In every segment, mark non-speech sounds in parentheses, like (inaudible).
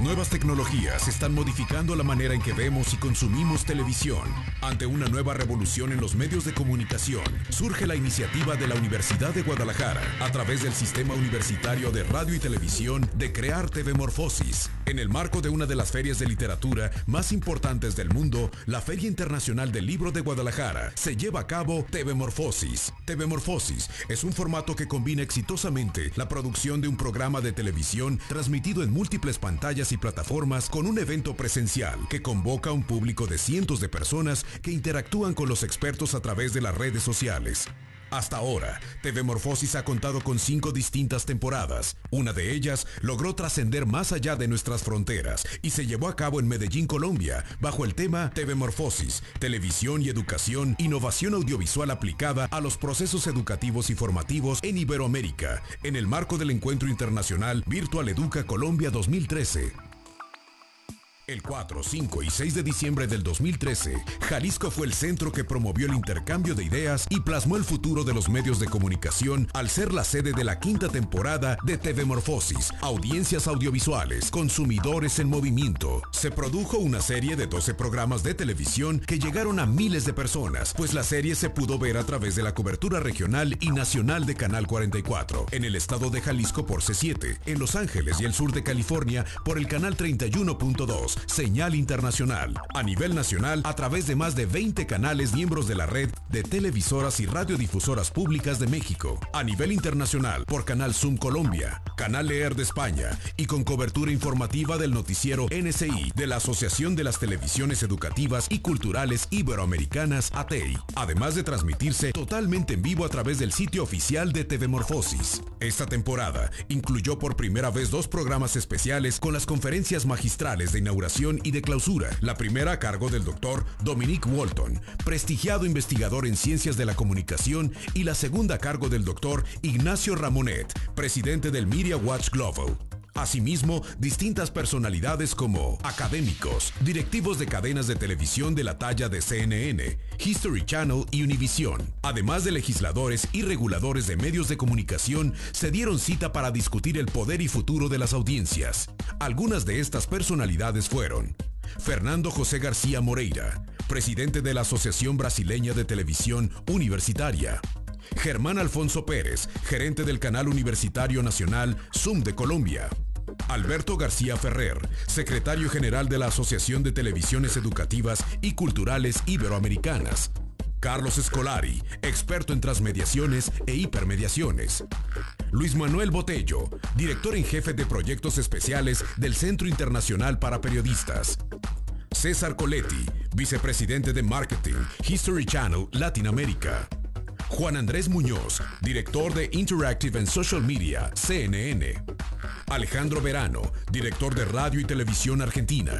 nuevas tecnologías están modificando la manera en que vemos y consumimos televisión. Ante una nueva revolución en los medios de comunicación, surge la iniciativa de la Universidad de Guadalajara, a través del Sistema Universitario de Radio y Televisión, de crear TV Morfosis. En el marco de una de las ferias de literatura más importantes del mundo, la Feria Internacional del Libro de Guadalajara, se lleva a cabo TV Morfosis. TV Morfosis es un formato que combina exitosamente la producción de un programa de televisión transmitido en múltiples pantallas y plataformas con un evento presencial que convoca a un público de cientos de personas que interactúan con los expertos a través de las redes sociales. Hasta ahora, TV Morfosis ha contado con cinco distintas temporadas. Una de ellas logró trascender más allá de nuestras fronteras y se llevó a cabo en Medellín, Colombia, bajo el tema TV Morfosis, Televisión y Educación, Innovación Audiovisual aplicada a los procesos educativos y formativos en Iberoamérica, en el marco del Encuentro Internacional Virtual Educa Colombia 2013. El 4, 5 y 6 de diciembre del 2013, Jalisco fue el centro que promovió el intercambio de ideas y plasmó el futuro de los medios de comunicación al ser la sede de la quinta temporada de TV Morfosis, audiencias audiovisuales, consumidores en movimiento. Se produjo una serie de 12 programas de televisión que llegaron a miles de personas, pues la serie se pudo ver a través de la cobertura regional y nacional de Canal 44, en el estado de Jalisco por C7, en Los Ángeles y el sur de California por el canal 31.2 señal internacional, a nivel nacional a través de más de 20 canales miembros de la red de televisoras y radiodifusoras públicas de México, a nivel internacional por Canal Zoom Colombia, Canal Leer de España y con cobertura informativa del noticiero NCI de la Asociación de las Televisiones Educativas y Culturales Iberoamericanas ATEI, además de transmitirse totalmente en vivo a través del sitio oficial de TV Morfosis. Esta temporada incluyó por primera vez dos programas especiales con las conferencias magistrales de inauguración y de clausura, la primera a cargo del doctor Dominique Walton, prestigiado investigador en ciencias de la comunicación, y la segunda a cargo del doctor Ignacio Ramonet, presidente del Media Watch Global. Asimismo, distintas personalidades como académicos, directivos de cadenas de televisión de la talla de CNN, History Channel y Univision, además de legisladores y reguladores de medios de comunicación, se dieron cita para discutir el poder y futuro de las audiencias. Algunas de estas personalidades fueron Fernando José García Moreira, presidente de la Asociación Brasileña de Televisión Universitaria. Germán Alfonso Pérez, gerente del Canal Universitario Nacional Zoom de Colombia. Alberto García Ferrer, secretario general de la Asociación de Televisiones Educativas y Culturales Iberoamericanas. Carlos Escolari, experto en transmediaciones e hipermediaciones. Luis Manuel Botello, director en jefe de proyectos especiales del Centro Internacional para Periodistas. César Coletti, vicepresidente de Marketing, History Channel Latinoamérica. Juan Andrés Muñoz, director de Interactive and Social Media, CNN. Alejandro Verano, director de Radio y Televisión Argentina.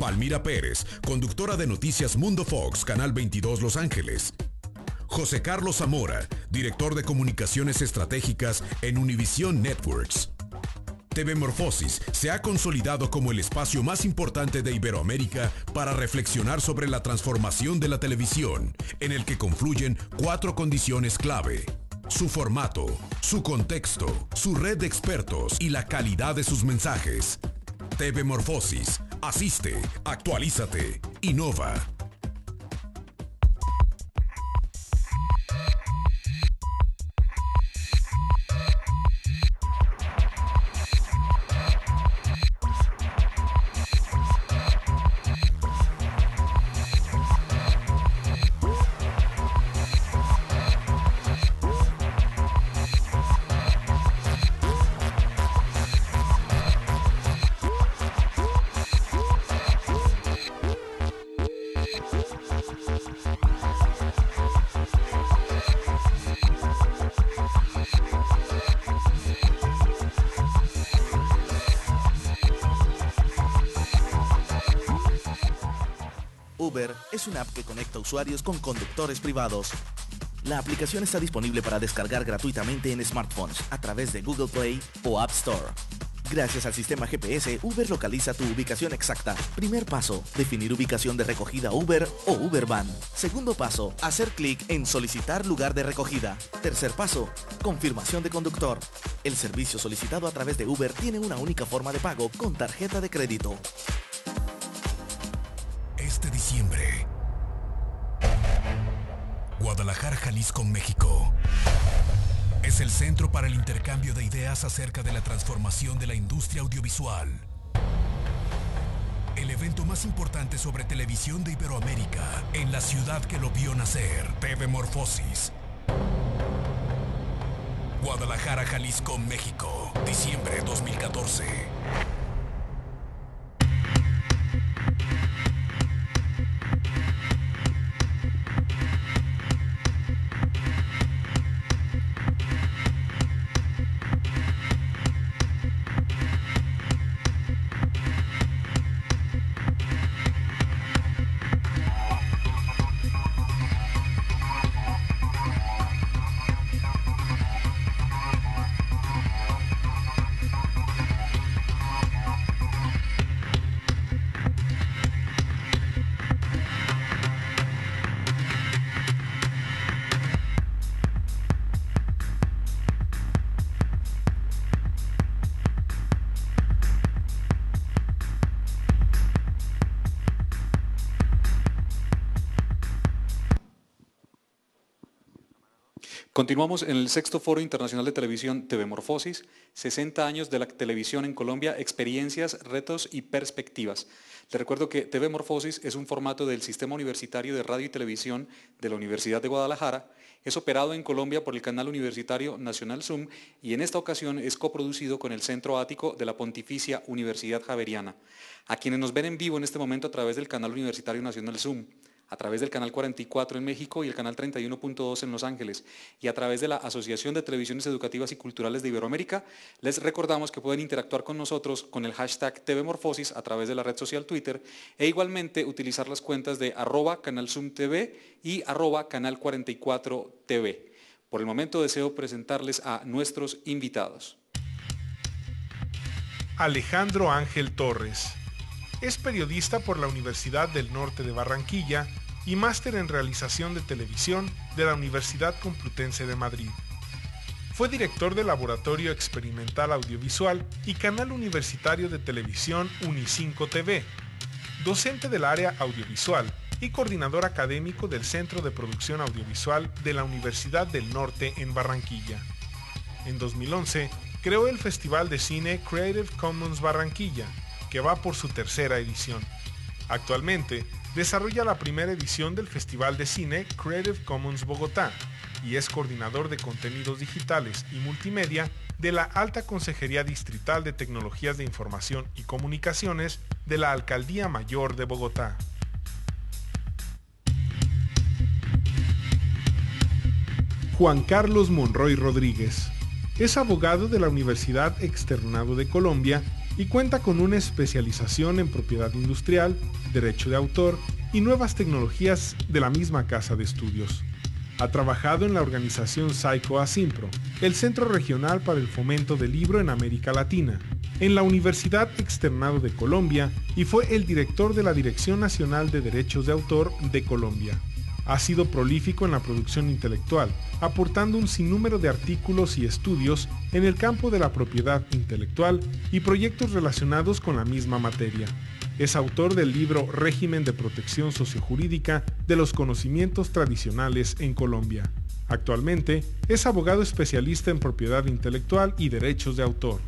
Palmira Pérez, conductora de Noticias Mundo Fox, Canal 22 Los Ángeles. José Carlos Zamora, director de Comunicaciones Estratégicas en Univision Networks. TV Morfosis se ha consolidado como el espacio más importante de Iberoamérica para reflexionar sobre la transformación de la televisión, en el que confluyen cuatro condiciones clave. Su formato, su contexto, su red de expertos y la calidad de sus mensajes. TV Morfosis, asiste, actualízate, innova. usuarios con conductores privados. La aplicación está disponible para descargar gratuitamente en smartphones a través de Google Play o App Store. Gracias al sistema GPS, Uber localiza tu ubicación exacta. Primer paso, definir ubicación de recogida Uber o Uber Van. Segundo paso, hacer clic en solicitar lugar de recogida. Tercer paso, confirmación de conductor. El servicio solicitado a través de Uber tiene una única forma de pago con tarjeta de crédito. Guadalajara, Jalisco, México. Es el centro para el intercambio de ideas acerca de la transformación de la industria audiovisual. El evento más importante sobre televisión de Iberoamérica en la ciudad que lo vio nacer, TV Morfosis. Guadalajara, Jalisco, México, diciembre 2014. Continuamos en el sexto foro internacional de televisión TV Morfosis, 60 años de la televisión en Colombia, experiencias, retos y perspectivas. Te recuerdo que TV Morfosis es un formato del Sistema Universitario de Radio y Televisión de la Universidad de Guadalajara. Es operado en Colombia por el canal universitario Nacional Zoom y en esta ocasión es coproducido con el Centro Ático de la Pontificia Universidad Javeriana. A quienes nos ven en vivo en este momento a través del canal universitario Nacional Zoom, a través del Canal 44 en México y el Canal 31.2 en Los Ángeles, y a través de la Asociación de Televisiones Educativas y Culturales de Iberoamérica, les recordamos que pueden interactuar con nosotros con el hashtag TVMorfosis a través de la red social Twitter e igualmente utilizar las cuentas de arroba Canal y arroba Canal 44 TV. Por el momento deseo presentarles a nuestros invitados. Alejandro Ángel Torres es periodista por la Universidad del Norte de Barranquilla y máster en realización de televisión de la Universidad Complutense de Madrid. Fue director del Laboratorio Experimental Audiovisual y Canal Universitario de Televisión Unicinco TV, docente del área audiovisual y coordinador académico del Centro de Producción Audiovisual de la Universidad del Norte en Barranquilla. En 2011, creó el Festival de Cine Creative Commons Barranquilla, va por su tercera edición. Actualmente, desarrolla la primera edición del Festival de Cine Creative Commons Bogotá y es coordinador de contenidos digitales y multimedia de la Alta Consejería Distrital de Tecnologías de Información y Comunicaciones de la Alcaldía Mayor de Bogotá. Juan Carlos Monroy Rodríguez. Es abogado de la Universidad Externado de Colombia y cuenta con una especialización en propiedad industrial, derecho de autor y nuevas tecnologías de la misma casa de estudios. Ha trabajado en la organización Psycho Asimpro, el Centro Regional para el Fomento del Libro en América Latina, en la Universidad Externado de Colombia y fue el director de la Dirección Nacional de Derechos de Autor de Colombia. Ha sido prolífico en la producción intelectual, aportando un sinnúmero de artículos y estudios en el campo de la propiedad intelectual y proyectos relacionados con la misma materia. Es autor del libro Régimen de Protección Sociojurídica de los Conocimientos Tradicionales en Colombia. Actualmente es abogado especialista en propiedad intelectual y derechos de autor.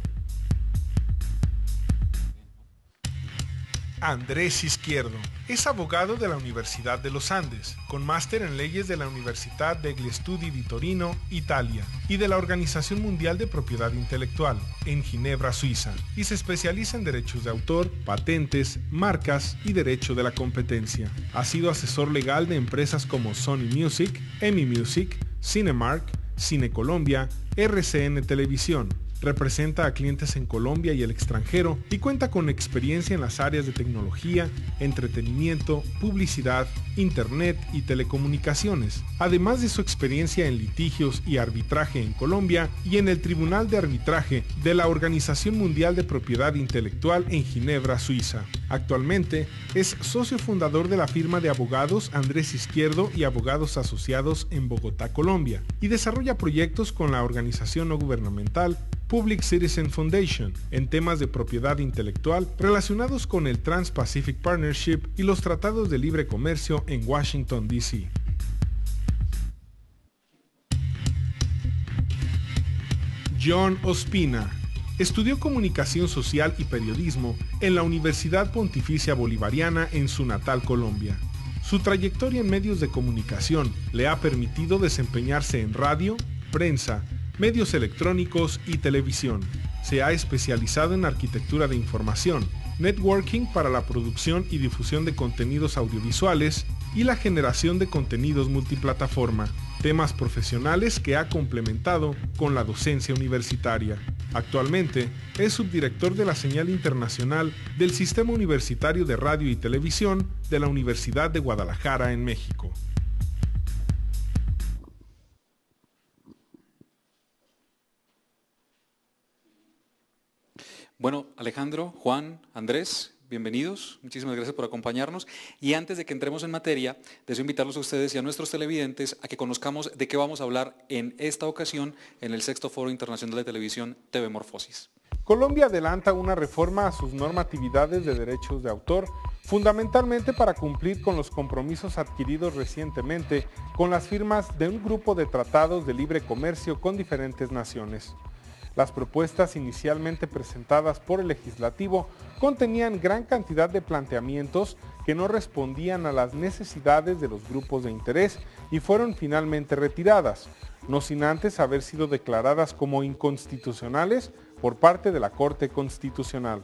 Andrés Izquierdo. Es abogado de la Universidad de los Andes, con máster en leyes de la Universidad degli Studi di Torino, Italia, y de la Organización Mundial de Propiedad Intelectual, en Ginebra, Suiza, y se especializa en derechos de autor, patentes, marcas y derecho de la competencia. Ha sido asesor legal de empresas como Sony Music, EMI Music, Cinemark, Cine Colombia, RCN Televisión, Representa a clientes en Colombia y el extranjero y cuenta con experiencia en las áreas de tecnología, entretenimiento, publicidad, internet y telecomunicaciones, además de su experiencia en litigios y arbitraje en Colombia y en el Tribunal de Arbitraje de la Organización Mundial de Propiedad Intelectual en Ginebra, Suiza. Actualmente es socio fundador de la firma de abogados Andrés Izquierdo y Abogados Asociados en Bogotá, Colombia, y desarrolla proyectos con la organización no gubernamental Public Citizen Foundation en temas de propiedad intelectual relacionados con el Trans-Pacific Partnership y los tratados de libre comercio en Washington, D.C. John Ospina. Estudió comunicación social y periodismo en la Universidad Pontificia Bolivariana en su natal Colombia. Su trayectoria en medios de comunicación le ha permitido desempeñarse en radio, prensa, medios electrónicos y televisión. Se ha especializado en arquitectura de información, networking para la producción y difusión de contenidos audiovisuales y la generación de contenidos multiplataforma, temas profesionales que ha complementado con la docencia universitaria. Actualmente es subdirector de la señal internacional del Sistema Universitario de Radio y Televisión de la Universidad de Guadalajara en México. Bueno, Alejandro, Juan, Andrés, bienvenidos. Muchísimas gracias por acompañarnos. Y antes de que entremos en materia, deseo invitarlos a ustedes y a nuestros televidentes a que conozcamos de qué vamos a hablar en esta ocasión en el Sexto Foro Internacional de Televisión TV Morfosis. Colombia adelanta una reforma a sus normatividades de derechos de autor, fundamentalmente para cumplir con los compromisos adquiridos recientemente con las firmas de un grupo de tratados de libre comercio con diferentes naciones. Las propuestas inicialmente presentadas por el legislativo contenían gran cantidad de planteamientos que no respondían a las necesidades de los grupos de interés y fueron finalmente retiradas, no sin antes haber sido declaradas como inconstitucionales por parte de la Corte Constitucional.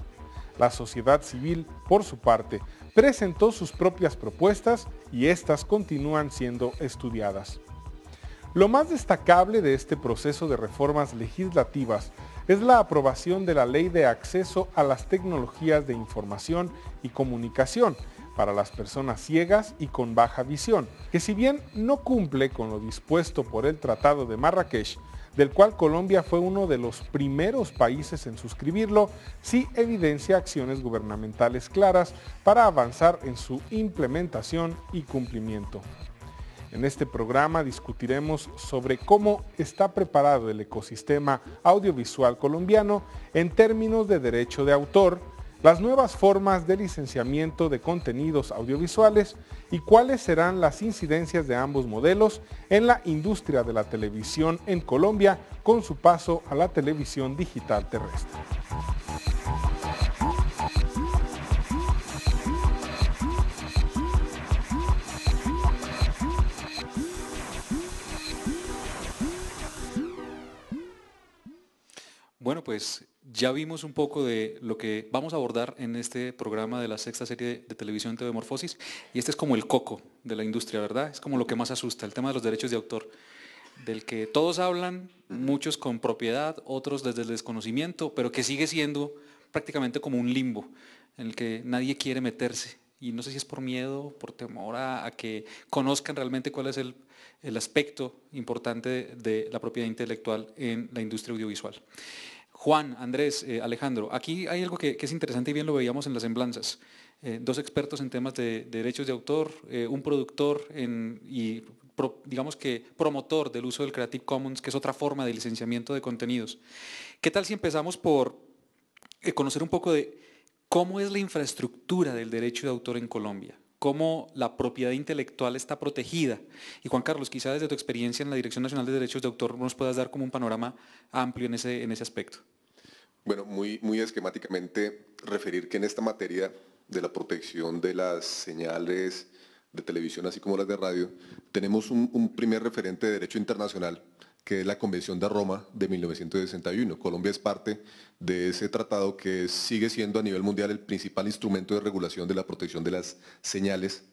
La sociedad civil, por su parte, presentó sus propias propuestas y estas continúan siendo estudiadas. Lo más destacable de este proceso de reformas legislativas es la aprobación de la Ley de Acceso a las Tecnologías de Información y Comunicación para las personas ciegas y con baja visión, que si bien no cumple con lo dispuesto por el Tratado de Marrakech, del cual Colombia fue uno de los primeros países en suscribirlo, sí evidencia acciones gubernamentales claras para avanzar en su implementación y cumplimiento. En este programa discutiremos sobre cómo está preparado el ecosistema audiovisual colombiano en términos de derecho de autor, las nuevas formas de licenciamiento de contenidos audiovisuales y cuáles serán las incidencias de ambos modelos en la industria de la televisión en Colombia con su paso a la televisión digital terrestre. Bueno, pues ya vimos un poco de lo que vamos a abordar en este programa de la sexta serie de televisión TV y este es como el coco de la industria, ¿verdad? Es como lo que más asusta, el tema de los derechos de autor, del que todos hablan, muchos con propiedad, otros desde el desconocimiento, pero que sigue siendo prácticamente como un limbo en el que nadie quiere meterse. Y no sé si es por miedo, por temor a, que conozcan realmente cuál es el, aspecto importante de la propiedad intelectual en la industria audiovisual. Juan, Andrés, eh, Alejandro, aquí hay algo que, es interesante y bien lo veíamos en las semblanzas. Eh, dos expertos en temas de, derechos de autor, eh, un productor y digamos que promotor del uso del Creative Commons, que es otra forma de licenciamiento de contenidos. ¿Qué tal si empezamos por conocer un poco de cómo es la infraestructura del derecho de autor en Colombia? cómo la propiedad intelectual está protegida. Y Juan Carlos, quizá desde tu experiencia en la Dirección Nacional de Derechos de Autor nos puedas dar como un panorama amplio en ese, en ese aspecto. Bueno, muy, muy esquemáticamente referir que en esta materia de la protección de las señales de televisión, así como las de radio, tenemos un primer referente de derecho internacional que es la Convención de Roma de 1961. Colombia es parte de ese tratado que sigue siendo a nivel mundial el principal instrumento de regulación de la protección de las señales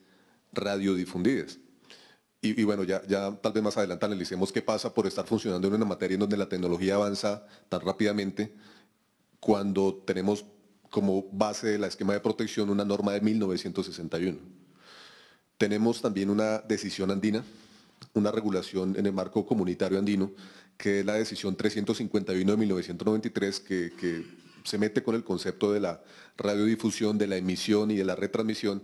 radiodifundidas. Y, bueno, ya, ya tal vez más adelante analicemos qué pasa por estar funcionando en una materia en donde la tecnología avanza tan rápidamente cuando tenemos como base de la esquema de protección una norma de 1961. Tenemos también una decisión andina una regulación en el marco comunitario andino, que es la decisión 351 de 1993, que, que se mete con el concepto de la radiodifusión, de la emisión y de la retransmisión,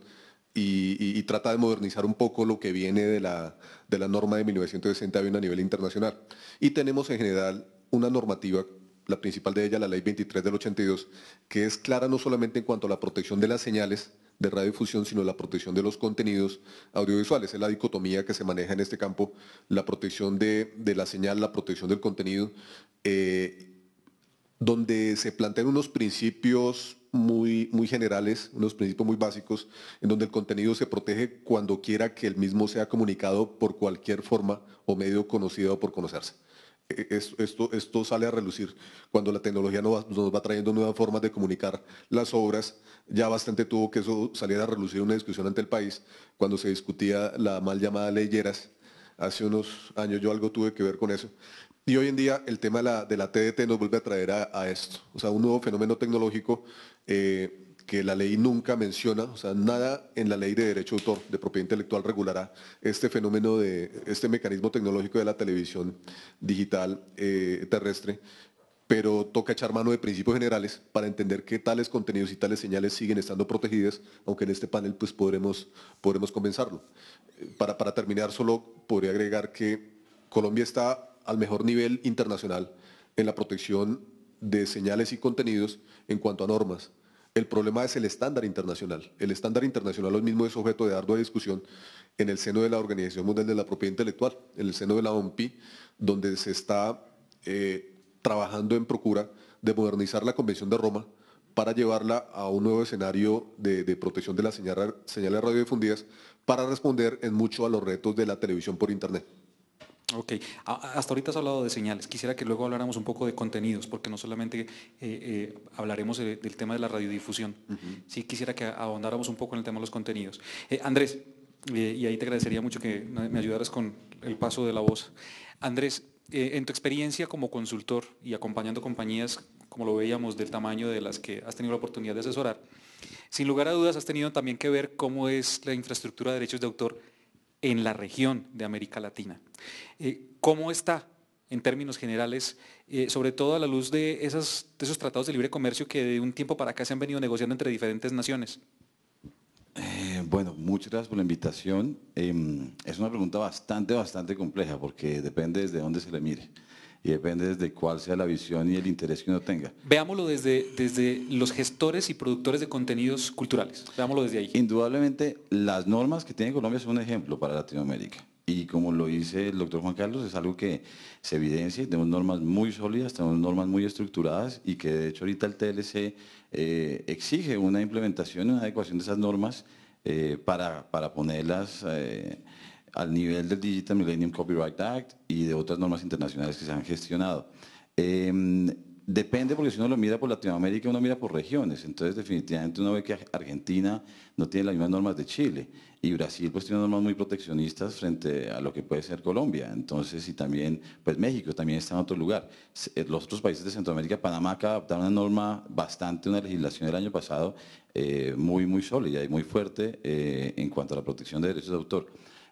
y, trata de modernizar un poco lo que viene de la, de la norma de 1961 a nivel internacional. Y tenemos en general una normativa la principal de ella, la ley 23 del 82, que es clara no solamente en cuanto a la protección de las señales, de radiodifusión, sino la protección de los contenidos audiovisuales. Es la dicotomía que se maneja en este campo, la protección de, la señal, la protección del contenido, eh, donde se plantean unos principios muy, muy generales, unos principios muy básicos, en donde el contenido se protege cuando quiera que el mismo sea comunicado por cualquier forma o medio conocido o por conocerse esto, sale a relucir cuando la tecnología nos va, trayendo nuevas formas de comunicar las obras. Ya bastante tuvo que eso saliera a relucir una discusión ante el país cuando se discutía la mal llamada leyeras. Hace unos años yo algo tuve que ver con eso. Y hoy en día el tema de la, TDT nos vuelve a traer a, esto. O sea, un nuevo fenómeno tecnológico eh, que la ley nunca menciona, o sea, nada en la ley de derecho de autor, de propiedad intelectual regulará este fenómeno de este mecanismo tecnológico de la televisión digital eh, terrestre, pero toca echar mano de principios generales para entender que tales contenidos y tales señales siguen estando protegidas, aunque en este panel pues podremos, podremos Para, para terminar, solo podría agregar que Colombia está al mejor nivel internacional en la protección de señales y contenidos en cuanto a normas. El problema es el estándar internacional. El estándar internacional lo mismo es objeto de ardua discusión en el seno de la Organización Mundial de la Propiedad Intelectual, en el seno de la OMPI, donde se está eh, trabajando en procura de modernizar la Convención de Roma para llevarla a un nuevo escenario de, de protección de las señales radiodifundidas para responder en mucho a los retos de la televisión por Internet. Ok, hasta ahorita has hablado de señales. Quisiera que luego habláramos un poco de contenidos, porque no solamente eh, eh, hablaremos del tema de la radiodifusión. Sí, quisiera que ahondáramos un poco en el tema de los contenidos. Eh, Andrés, y ahí te agradecería mucho que me ayudaras con el paso de la voz. Andrés, en tu experiencia como consultor y acompañando compañías, como lo veíamos, del tamaño de las que has tenido la oportunidad de asesorar, sin lugar a dudas has tenido también que ver cómo es la infraestructura de derechos de autor en la región de América Latina. Eh, ¿Cómo está en términos generales, eh, sobre todo a la luz de, esos tratados de libre comercio que de un tiempo para acá se han venido negociando entre diferentes naciones? Eh, bueno, muchas gracias por la invitación. Em, es una pregunta bastante, bastante compleja porque depende desde dónde se le mire y depende desde cuál sea la visión y el interés que uno tenga. Veámoslo desde, desde los gestores y productores de contenidos culturales. Veámoslo desde ahí. Indudablemente, las normas que tiene Colombia son un ejemplo para Latinoamérica. Y como lo dice el doctor Juan Carlos, es algo que se evidencia. Tenemos normas muy sólidas, tenemos normas muy estructuradas y que de hecho ahorita el TLC eh, exige una implementación, una adecuación de esas normas eh, para, ponerlas... Eh, al nivel del Digital Millennium Copyright Act y de otras normas internacionales que se han gestionado. Em, depende, porque si uno lo mira por Latinoamérica, uno mira por regiones. Entonces, definitivamente uno ve que Argentina no tiene las mismas normas de Chile. Y Brasil, pues, tiene normas muy proteccionistas frente a lo que puede ser Colombia. Entonces, y también, pues, México también está en otro lugar. Eh, los otros países de Centroamérica, Panamá, acaba de adoptar una norma bastante, una legislación del año pasado, eh, muy, muy sólida y muy fuerte eh, en cuanto a la protección de derechos de autor.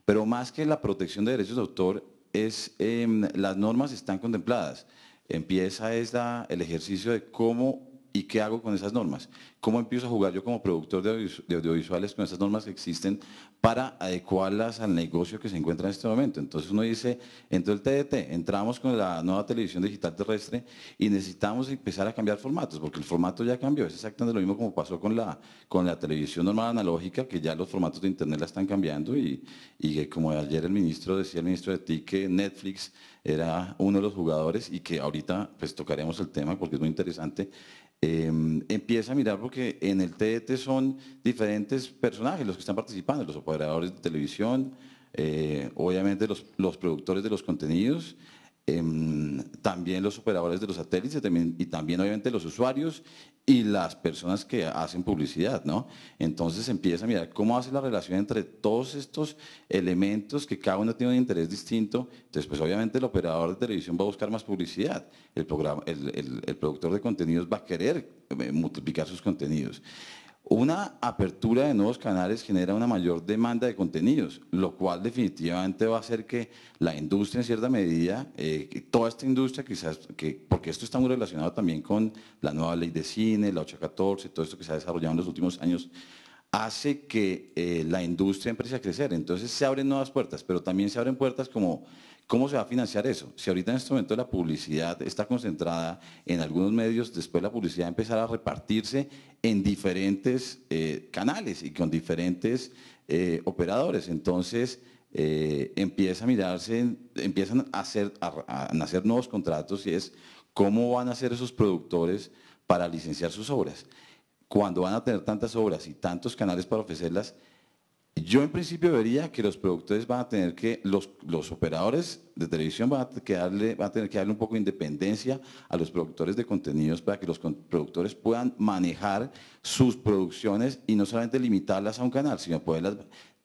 Pero más que la protección de derechos de autor, es, em, las normas están contempladas. Empieza el ejercicio de cómo ¿Y qué hago con esas normas? ¿Cómo empiezo a jugar yo como productor de audiovisuales con esas normas que existen para adecuarlas al negocio que se encuentra en este momento? Entonces uno dice, entró el TDT, entramos con la nueva televisión digital terrestre y necesitamos empezar a cambiar formatos, porque el formato ya cambió. Es exactamente lo mismo como pasó con la, con la televisión normal analógica, que ya los formatos de Internet la están cambiando y, y que como ayer el ministro decía, el ministro de TIC, que Netflix era uno de los jugadores y que ahorita pues tocaremos el tema porque es muy interesante. Em, empieza a mirar porque en el TDT e son diferentes personajes los que están participando, los operadores de televisión, eh, obviamente los productores de los contenidos Em, también los operadores de los satélites y también obviamente los usuarios y las personas que hacen publicidad, ¿no? Entonces empieza a mirar cómo hace la relación entre todos estos elementos que cada uno tiene un interés distinto. Entonces, pues obviamente el operador de televisión va a buscar más publicidad, el, programa, el productor de contenidos va a querer eh, multiplicar sus contenidos. Una apertura de nuevos canales genera una mayor demanda de contenidos, lo cual definitivamente va a hacer que la industria en cierta medida, eh, toda esta industria quizás, que, porque esto está muy relacionado también con la nueva ley de cine, la 814, todo esto que se ha desarrollado en los últimos años, hace que eh, la industria empiece a crecer. Entonces se abren nuevas puertas, pero también se abren puertas como ¿Cómo se va a financiar eso? Si ahorita en este momento la publicidad está concentrada en algunos medios, después la publicidad empezará a repartirse en diferentes eh, canales y con diferentes eh, operadores. Entonces eh, empieza a mirarse, empiezan a, hacer, nacer nuevos contratos y es cómo van a hacer esos productores para licenciar sus obras. Cuando van a tener tantas obras y tantos canales para ofrecerlas, yo en principio vería que los productores van a tener que, los, operadores de televisión van a, van a tener que darle un poco de independencia a los productores de contenidos para que los productores puedan manejar sus producciones y no solamente limitarlas a un canal, sino poderlas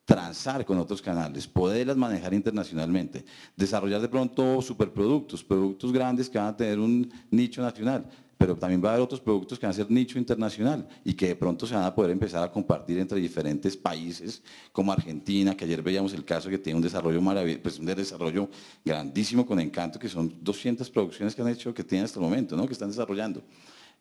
transar con otros canales, poderlas manejar internacionalmente, desarrollar de pronto superproductos, productos grandes que van a tener un nicho nacional pero también va a haber otros productos que van a ser nicho internacional y que de pronto se van a poder empezar a compartir entre diferentes países, como Argentina, que ayer veíamos el caso que tiene un desarrollo maravilloso, pues un desarrollo grandísimo con encanto, que son 200 producciones que han hecho, que tienen hasta el momento, ¿no? que están desarrollando.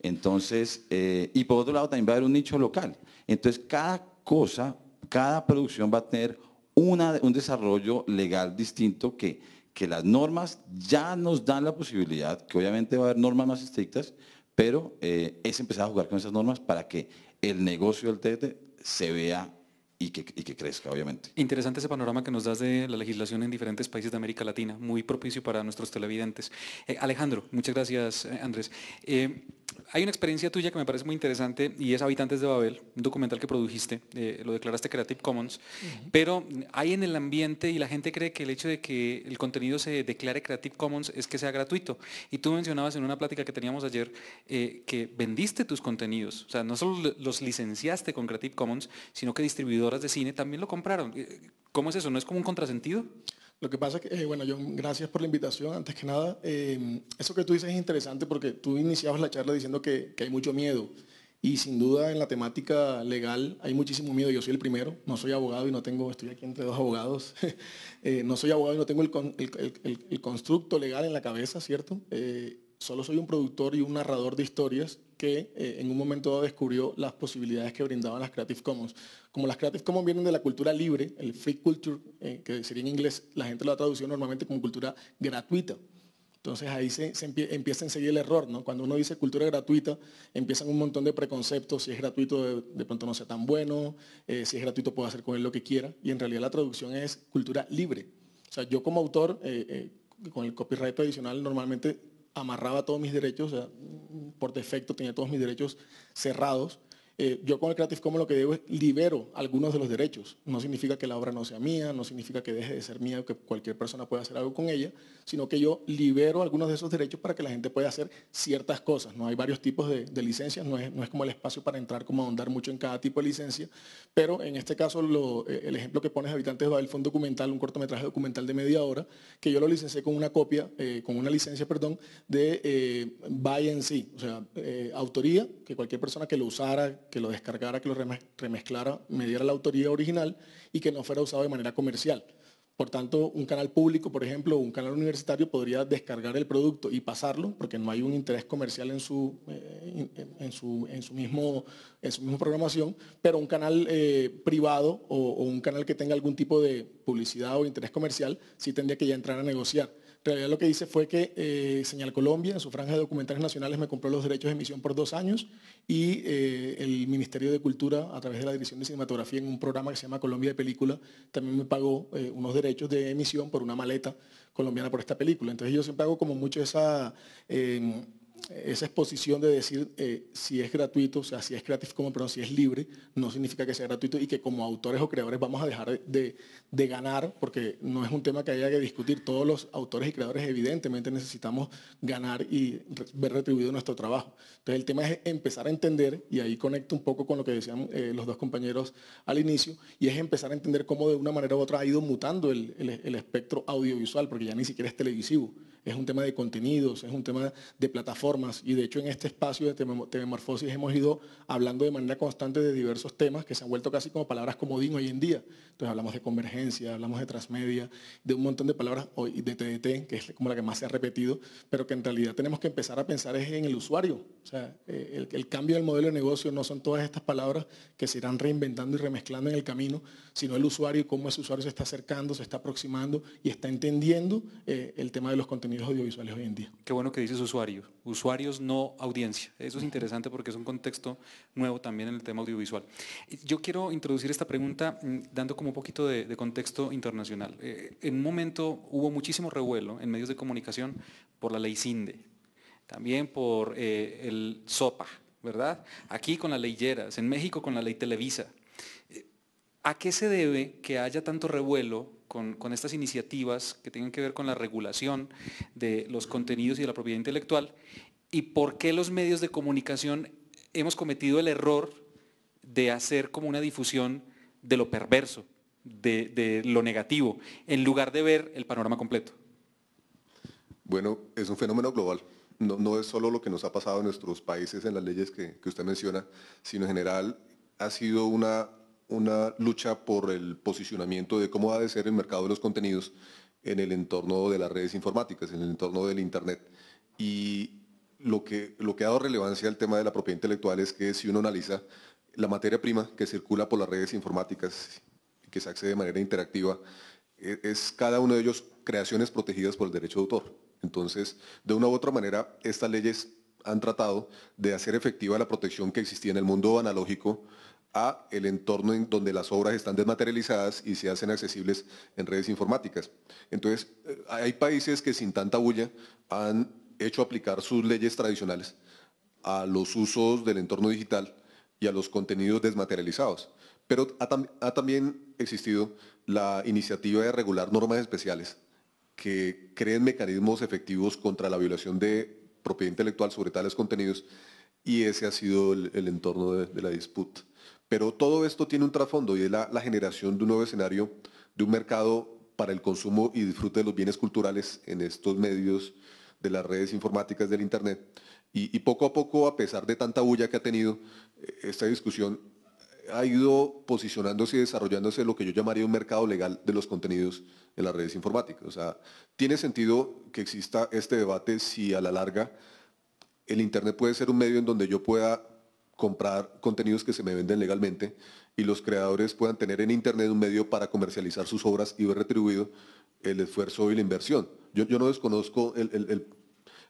Entonces, eh, y por otro lado también va a haber un nicho local. Entonces, cada cosa, cada producción va a tener una, un desarrollo legal distinto que que las normas ya nos dan la posibilidad, que obviamente va a haber normas más estrictas, pero eh, es empezar a jugar con esas normas para que el negocio del tt se vea y que, crezca, obviamente. Interesante ese panorama que nos das de la legislación en diferentes países de América Latina, muy propicio para nuestros televidentes. Eh, Alejandro, muchas gracias, eh, Andrés hay una experiencia tuya que me parece muy interesante y es Habitantes de Babel, un documental que produjiste, eh, lo declaraste Creative Commons, pero hay en el ambiente y la gente cree que el hecho de que el contenido se declare Creative Commons es que sea gratuito. Y tú mencionabas en una plática que teníamos ayer eh, que vendiste tus contenidos, o sea, no solo los licenciaste con Creative Commons, sino que distribuidoras de cine también lo compraron. Eh, ¿Cómo es eso? ¿No es como un contrasentido? Lo que pasa es que, eh, bueno, yo gracias por la invitación. Antes que nada, eh, eso que tú dices es interesante porque tú iniciabas la charla diciendo que, hay mucho miedo. Y sin duda en la temática legal hay muchísimo miedo. Yo soy el primero, no soy abogado y no tengo, estoy aquí entre dos abogados, (laughs) eh, no soy abogado y no tengo el, el, constructo legal en la cabeza, ¿cierto? solo soy un productor y un narrador de historias que eh, en un momento descubrió las posibilidades que brindaban las Creative Commons. Como las Creative Commons vienen de la cultura libre, el free culture, eh, que sería en inglés, la gente lo ha traducido normalmente como cultura gratuita. Entonces ahí se, se empie empieza el error, ¿no? Cuando uno dice cultura gratuita, empiezan un montón de preconceptos, si es gratuito de, pronto no sea tan bueno, eh, si es gratuito puedo hacer con él lo que quiera, y en realidad la traducción es cultura libre. O sea, yo como autor, con el copyright tradicional normalmente amarraba todos mis derechos, por defecto tenía todos mis derechos cerrados. Eh, yo con el Creative Commons lo que digo es libero algunos de los derechos. No significa que la obra no sea mía, no significa que deje de ser mía o que cualquier persona pueda hacer algo con ella, sino que yo libero algunos de esos derechos para que la gente pueda hacer ciertas cosas. ¿no? Hay varios tipos de, licencias, no es, como el espacio para entrar, como ahondar mucho en cada tipo de licencia, pero en este caso eh, el ejemplo que pones Habitantes de Babel fue documental, un cortometraje documental de media hora, que yo lo licencié con una copia, eh, con una licencia, perdón, de eh, by en sí, o sea, eh, autoría, que cualquier persona que lo usara, que lo descargara, que lo remezclara, me diera la autoría original y que no fuera usado de manera comercial. Por tanto, un canal público, por ejemplo, un canal universitario podría descargar el producto y pasarlo, porque no hay un interés comercial en su, eh, en, su, mismo, misma programación, pero un canal eh, privado o, o, un canal que tenga algún tipo de publicidad o interés comercial sí tendría que ya entrar a negociar. En realidad lo que hice fue que eh, Señal Colombia, en su franja de documentales nacionales, me compró los derechos de emisión por dos años y eh, el Ministerio de Cultura, a través de la Dirección de Cinematografía, en un programa que se llama Colombia de Película, también me pagó eh, unos derechos de emisión por una maleta colombiana por esta película. Entonces yo siempre hago como mucho esa esa exposición de decir eh, si es gratuito, o sea, si es gratis como pero si es libre, no significa que sea gratuito y que como autores o creadores vamos a dejar de, ganar, porque no es un tema que haya que discutir. Todos los autores y creadores evidentemente necesitamos ganar y ver retribuido nuestro trabajo. Entonces el tema es empezar a entender, y ahí conecto un poco con lo que decían eh, los dos compañeros al inicio, y es empezar a entender cómo de una manera u otra ha ido mutando el, el espectro audiovisual, porque ya ni siquiera es televisivo, es un tema de contenidos, es un tema de plataforma y de hecho en este espacio de Temorfosis hemos ido hablando de manera constante de diversos temas que se han vuelto casi como palabras comodín hoy en día. Entonces hablamos de convergencia, hablamos de transmedia, de un montón de palabras hoy de TDT, que es como la que más se ha repetido, pero que en realidad tenemos que empezar a pensar es en el usuario. O sea, eh, el, cambio del modelo de negocio no son todas estas palabras que se irán reinventando y remezclando en el camino, sino el usuario y cómo ese usuario se está acercando, se está aproximando y está entendiendo eh, el tema de los contenidos audiovisuales hoy en día. Qué bueno que dices usuario usuarios, no audiencia. Eso es interesante porque es un contexto nuevo también en el tema audiovisual. Yo quiero introducir esta pregunta mm, dando como un poquito de, contexto internacional. Eh, en un momento hubo muchísimo revuelo en medios de comunicación por la ley CINDE, también por eh, el SOPA, ¿verdad? Aquí con la ley Lleras, en México con la ley Televisa. Eh, ¿A qué se debe que haya tanto revuelo con, estas iniciativas que tienen que ver con la regulación de los contenidos y de la propiedad intelectual y por qué los medios de comunicación hemos cometido el error de hacer como una difusión de lo perverso, de, lo negativo, en lugar de ver el panorama completo. Bueno, es un fenómeno global. No, es solo lo que nos ha pasado en nuestros países, en las leyes que usted menciona, sino en general ha sido una una lucha por el posicionamiento de cómo ha de ser el mercado de los contenidos en el entorno de las redes informáticas, en el entorno del Internet. Y lo que, lo que ha dado relevancia al tema de la propiedad intelectual es que si uno analiza la materia prima que circula por las redes informáticas, y que se accede de manera interactiva, e, es cada uno de ellos creaciones protegidas por el derecho de autor. Entonces, de una u otra manera, estas leyes han tratado de hacer efectiva la protección que existía en el mundo analógico a el entorno en donde las obras están desmaterializadas y se hacen accesibles en redes informáticas. Entonces, eh, hay países que sin tanta bulla han hecho aplicar sus leyes tradicionales a los usos del entorno digital y a los contenidos desmaterializados. Pero ha, también existido la iniciativa de regular normas especiales que creen mecanismos efectivos contra la violación de propiedad intelectual sobre tales contenidos y ese ha sido el, entorno de la disputa. Pero todo esto tiene un trasfondo y es la, generación de un nuevo escenario, de un mercado para el consumo y disfrute de los bienes culturales en estos medios de las redes informáticas del Internet. Y, y, poco a poco, a pesar de tanta bulla que ha tenido eh, esta discusión, ha ido posicionándose y desarrollándose lo que yo llamaría un mercado legal de los contenidos en las redes informáticas. O sea, tiene sentido que exista este debate si a la larga el Internet puede ser un medio en donde yo pueda comprar contenidos que se me venden legalmente y los creadores puedan tener en Internet un medio para comercializar sus obras y ver retribuido el esfuerzo y la inversión. Yo, no desconozco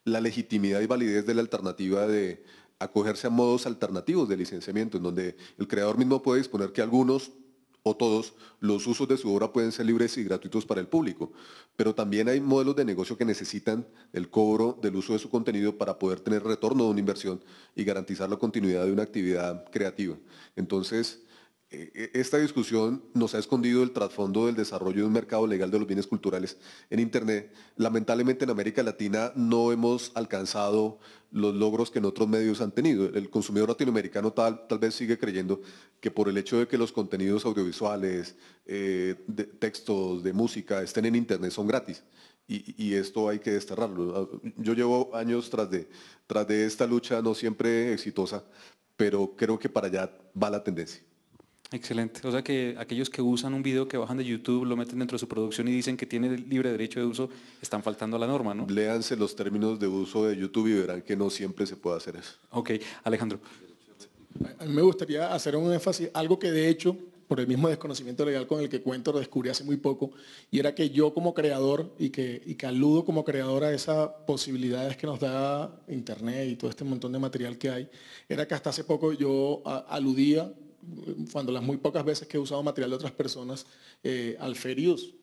la legitimidad y validez de la alternativa de acogerse a modos alternativos de licenciamiento, en donde el creador mismo puede disponer que algunos o todos los usos de su obra pueden ser libres y gratuitos para el público, pero también hay modelos de negocio que necesitan el cobro del uso de su contenido para poder tener retorno de una inversión y garantizar la continuidad de una actividad creativa. Entonces, e, e, esta discusión nos ha escondido el trasfondo del desarrollo de un mercado legal de los bienes culturales en Internet. Lamentablemente en América Latina no hemos alcanzado los logros que en otros medios han tenido. El consumidor latinoamericano tal, vez sigue creyendo que por el hecho de que los contenidos audiovisuales, eh, textos de música estén en Internet son gratis. Y, esto hay que desterrarlo. Ah, yo llevo años tras de, tras de esta lucha, no siempre exitosa, pero creo que para allá va la tendencia. Excelente. O sea que aquellos que usan un video que bajan de YouTube, lo meten dentro de su producción y dicen que tiene libre derecho de uso, están faltando a la norma, ¿no? Léanse los términos de uso de YouTube y verán que no siempre se puede hacer eso. Ok, Alejandro. A mí me gustaría hacer un énfasis, algo que de hecho, por el mismo desconocimiento legal con el que cuento, lo descubrí hace muy poco, y era que yo como creador, y que, que aludo como creador a esas posibilidades que nos da Internet y todo este montón de material que hay, era que hasta hace poco yo aludía cuando las muy pocas veces que he usado material de otras personas, eh, Alferius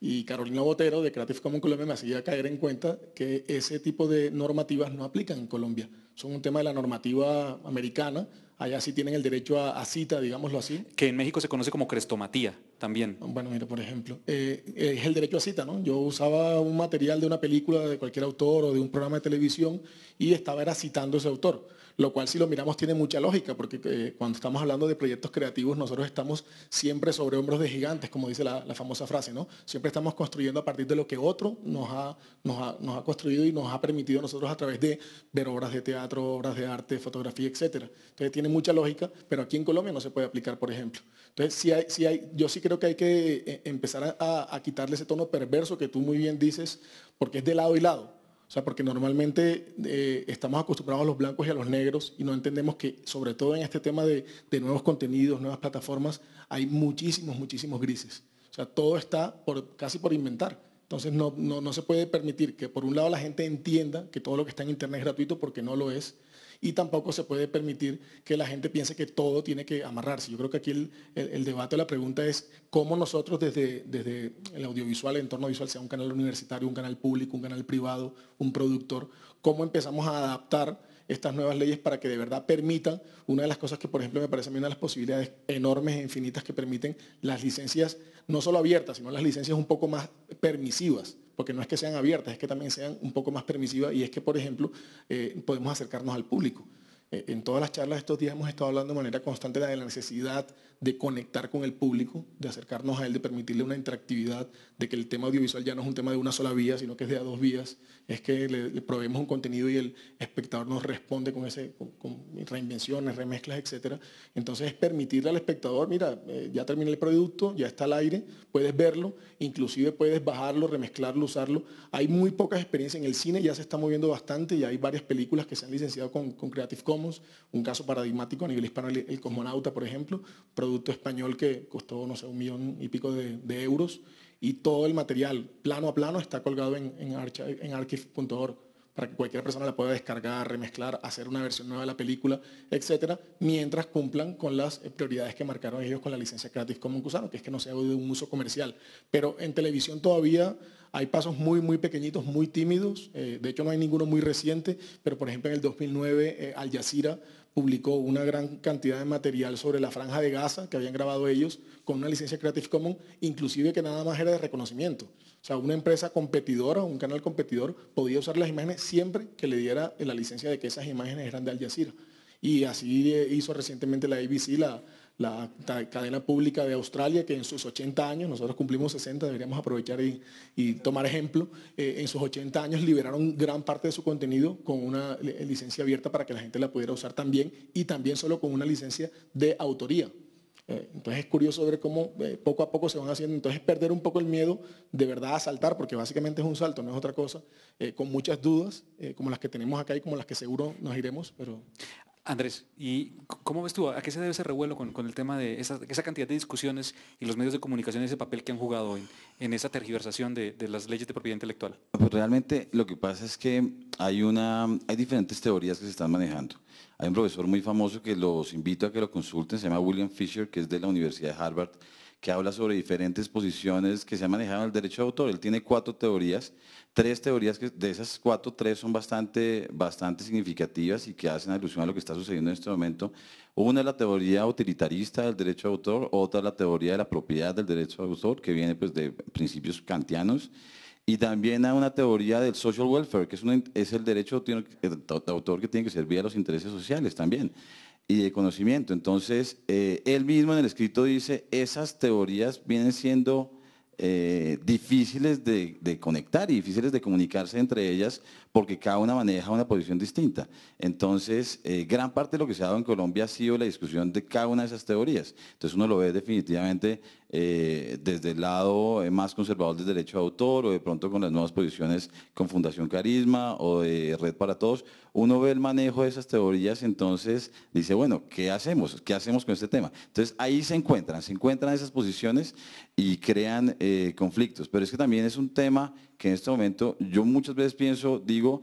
Y Carolina Botero de Creative Commons Colombia me hacía caer en cuenta que ese tipo de normativas no aplican en Colombia. Son un tema de la normativa americana. Allá sí tienen el derecho a, cita, digámoslo así. Que en México se conoce como crestomatía también. Bueno, mira, por ejemplo, eh, es el derecho a cita, ¿no? Yo usaba un material de una película de cualquier autor o de un programa de televisión y estaba era citando ese autor lo cual si lo miramos tiene mucha lógica, porque eh, cuando estamos hablando de proyectos creativos, nosotros estamos siempre sobre hombros de gigantes, como dice la, famosa frase, ¿no? Siempre estamos construyendo a partir de lo que otro nos ha, construido y nos ha permitido nosotros a través de ver obras de teatro, obras de arte, fotografía, etc. Entonces tiene mucha lógica, pero aquí en Colombia no se puede aplicar, por ejemplo. Entonces hay, yo sí creo que hay que eh, empezar a, a quitarle ese tono perverso que tú muy bien dices, porque es de lado y lado. O sea, porque normalmente eh, estamos acostumbrados a los blancos y a los negros y no entendemos que, sobre todo en este tema de, nuevos contenidos, nuevas plataformas, hay muchísimos, muchísimos grises. O sea, todo está por, casi por inventar. Entonces, no, no, no se puede permitir que, por un lado, la gente entienda que todo lo que está en Internet es gratuito porque no lo es y tampoco se puede permitir que la gente piense que todo tiene que amarrarse. Yo creo que aquí el, debate la pregunta es cómo nosotros desde, desde el audiovisual, el entorno visual, sea un canal universitario, un canal público, un canal privado, un productor, cómo empezamos a adaptar estas nuevas leyes para que de verdad permitan, una de las cosas que por ejemplo me parece a mí una de las posibilidades enormes e infinitas que permiten las licencias, no solo abiertas, sino las licencias un poco más permisivas, porque no es que sean abiertas, es que también sean un poco más permisivas y es que por ejemplo eh, podemos acercarnos al público. Eh, en todas las charlas de estos días hemos estado hablando de manera constante de la necesidad de conectar con el público, de acercarnos a él, de permitirle una interactividad, de que el tema audiovisual ya no es un tema de una sola vía, sino que es de a dos vías, es que le, proveemos un contenido y el espectador nos responde con, ese, reinvenciones, remezclas, etc. Entonces es permitirle al espectador, mira, eh, ya terminé el producto, ya está al aire, puedes verlo, inclusive puedes bajarlo, remezclarlo, usarlo. Hay muy pocas experiencias en el cine, ya se está moviendo bastante ya hay varias películas que se han licenciado con, Creative Commons, un caso paradigmático a nivel hispano, el, el Cosmonauta, por ejemplo, producto español que costó, no sé, un millón y pico de, euros y todo el material plano a plano está colgado en, en, archive.org para que cualquier persona la pueda descargar, remezclar, hacer una versión nueva de la película, etcétera, mientras cumplan con las eh, prioridades que marcaron ellos con la licencia Creative Commons Cusano, que es que no sea de un uso comercial. Pero en televisión todavía hay pasos muy, muy pequeñitos, muy tímidos. Eh, de hecho, no hay ninguno muy reciente, pero por ejemplo en el 2009 eh, Al Jazeera publicó una gran cantidad de material sobre la franja de Gaza que habían grabado ellos con una licencia Creative Commons, inclusive que nada más era de reconocimiento. O sea, una empresa competidora, un canal competidor, podía usar las imágenes siempre que le diera la licencia de que esas imágenes eran de Al Jazeera. Y así hizo recientemente la ABC, la, la cadena pública de Australia, que en sus 80 años, nosotros cumplimos 60, deberíamos aprovechar y, tomar ejemplo, eh, en sus 80 años liberaron gran parte de su contenido con una licencia abierta para que la gente la pudiera usar también y también solo con una licencia de autoría. Eh, entonces es curioso ver cómo eh, poco a poco se van haciendo, entonces perder un poco el miedo de verdad a saltar, porque básicamente es un salto, no es otra cosa, con muchas dudas, como las que tenemos acá y como las que seguro nos iremos. Pero... Andrés, ¿y cómo ves tú? ¿A qué se debe ese revuelo con, el tema de esa, cantidad de discusiones y los medios de comunicación ese papel que han jugado en, esa tergiversación de, de, las leyes de propiedad intelectual? Pues realmente lo que pasa es que hay, una, hay diferentes teorías que se están manejando. Hay un profesor muy famoso que los invito a que lo consulten, se llama William Fisher, que es de la Universidad de Harvard, que habla sobre diferentes posiciones que se han manejado en el derecho de autor. Él tiene cuatro teorías, tres teorías que de esas cuatro, tres son bastante, bastante significativas y que hacen alusión a lo que está sucediendo en este momento. Una es la teoría utilitarista del derecho de autor, otra es la teoría de la propiedad del derecho de autor, que viene pues, de principios kantianos y también a una teoría del social welfare, que es, es el derecho de autor que tiene que servir a los intereses sociales también y de conocimiento. Entonces, eh, él mismo en el escrito dice, esas teorías vienen siendo eh, difíciles de, conectar y difíciles de comunicarse entre ellas porque cada una maneja una posición distinta. Entonces, eh, gran parte de lo que se ha dado en Colombia ha sido la discusión de cada una de esas teorías. Entonces uno lo ve definitivamente eh, desde el lado eh, más conservador del derecho de autor o de pronto con las nuevas posiciones con Fundación Carisma o de Red para Todos. Uno ve el manejo de esas teorías, entonces dice, bueno, ¿qué hacemos? ¿Qué hacemos con este tema? Entonces ahí se encuentran, se encuentran esas posiciones y crean conflictos. Pero es que también es un tema que en este momento yo muchas veces pienso, digo,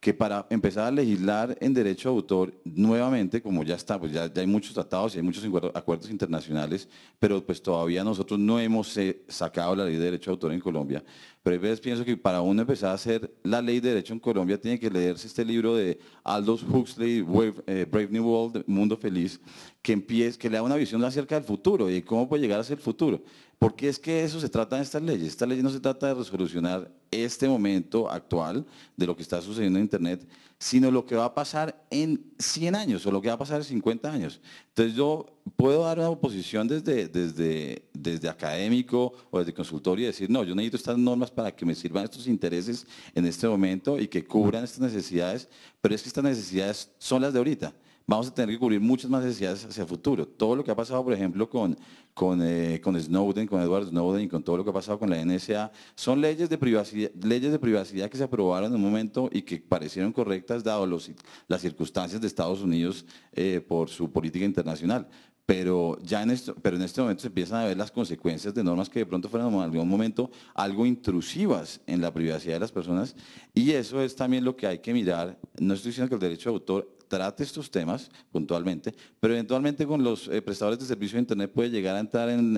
que para empezar a legislar en derecho de autor nuevamente, como ya está, pues ya, hay muchos tratados y hay muchos acuerdos internacionales, pero pues todavía nosotros no hemos eh, sacado la ley de derecho de autor en Colombia. Pero a veces pienso que para uno empezar a hacer la ley de derecho en Colombia tiene que leerse este libro de Aldous Huxley, eh, Brave New World, Mundo Feliz, que, empieza que le da una visión acerca del futuro y cómo puede llegar a ser el futuro. Porque es que eso se trata de estas leyes. Esta ley no se trata de resolucionar este momento actual de lo que está sucediendo en Internet, sino lo que va a pasar en 100 años o lo que va a pasar en 50 años. Entonces yo puedo dar una oposición desde, desde, desde académico o desde consultor y decir, no, yo necesito estas normas para que me sirvan estos intereses en este momento y que cubran estas necesidades, pero es que estas necesidades son las de ahorita vamos a tener que cubrir muchas más necesidades hacia el futuro. Todo lo que ha pasado, por ejemplo, con, con, eh, Snowden, con Edward Snowden y con todo lo que ha pasado con la NSA, son leyes de privacidad, leyes de privacidad que se aprobaron en un momento y que parecieron correctas dado las circunstancias de Estados Unidos eh, por su política internacional. Pero ya en pero en este momento se empiezan a ver las consecuencias de normas que de pronto fueron en algún momento algo intrusivas en la privacidad de las personas y eso es también lo que hay que mirar. No estoy diciendo que el derecho de autor trate estos temas puntualmente, pero eventualmente con los eh, prestadores de servicios de Internet puede llegar a entrar en,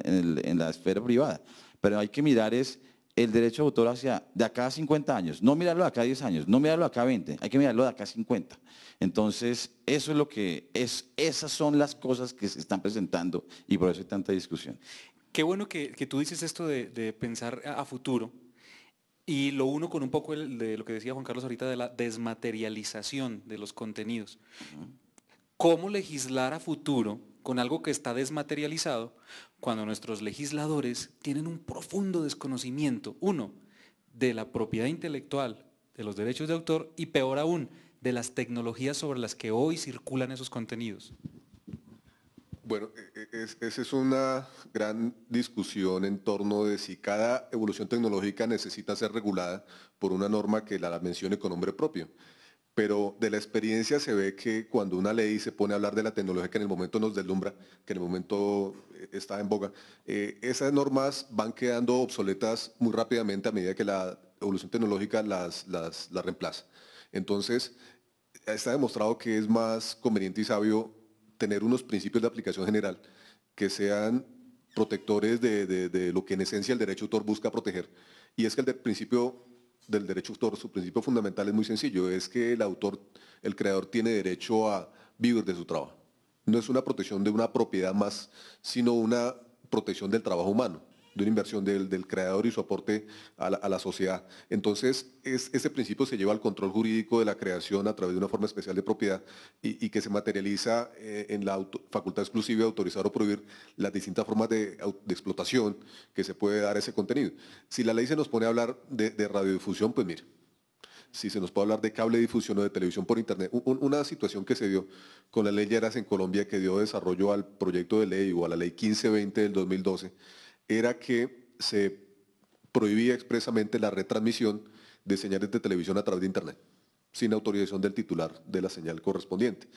la esfera privada. Pero hay que mirar es el derecho de autor hacia de acá a 50 años, no mirarlo de acá a 10 años, no mirarlo de acá a 20, hay que mirarlo de acá a 50. Entonces, eso es lo que es, esas son las cosas que se están presentando y por eso hay tanta discusión. Qué bueno que, tú dices esto de pensar a futuro, y lo uno con un poco de lo que decía Juan Carlos ahorita de la desmaterialización de los contenidos. ¿Cómo legislar a futuro con algo que está desmaterializado cuando nuestros legisladores tienen un profundo desconocimiento, uno, de la propiedad intelectual, de los derechos de autor y peor aún, de las tecnologías sobre las que hoy circulan esos contenidos? Bueno, e, e, esa es una gran discusión en torno de si cada evolución tecnológica necesita ser regulada por una norma que la mencione con nombre propio. Pero de la experiencia se ve que cuando una ley se pone a hablar de la tecnología que en el momento nos deslumbra, que en el momento eh, está en boga, eh, esas normas van quedando obsoletas muy rápidamente a medida que la evolución tecnológica las, las, las reemplaza. Entonces, está demostrado que es más conveniente y sabio tener unos principios de aplicación general que sean protectores de, lo que en esencia el derecho autor busca proteger. Y es que el principio del derecho autor, su principio fundamental es muy sencillo, es que el autor, el creador tiene derecho a vivir de su trabajo. No es una protección de una propiedad más, sino una protección del trabajo humano de una inversión del, creador y su aporte a la, sociedad. Entonces, ese principio se lleva al control jurídico de la creación a través de una forma especial de propiedad y, que se materializa eh, en la facultad exclusiva de autorizar o prohibir las distintas formas de, explotación que se puede dar ese contenido. Si la ley se nos pone a hablar de, radiodifusión, pues mire, si se nos puede hablar de cable difusión o de televisión por internet. una situación que se dio con la ley Lleras en Colombia que dio desarrollo al proyecto de ley o a la ley 1520 del 2012, era que se prohibía expresamente la retransmisión de señales de televisión a través de Internet, sin autorización del titular de la señal correspondiente.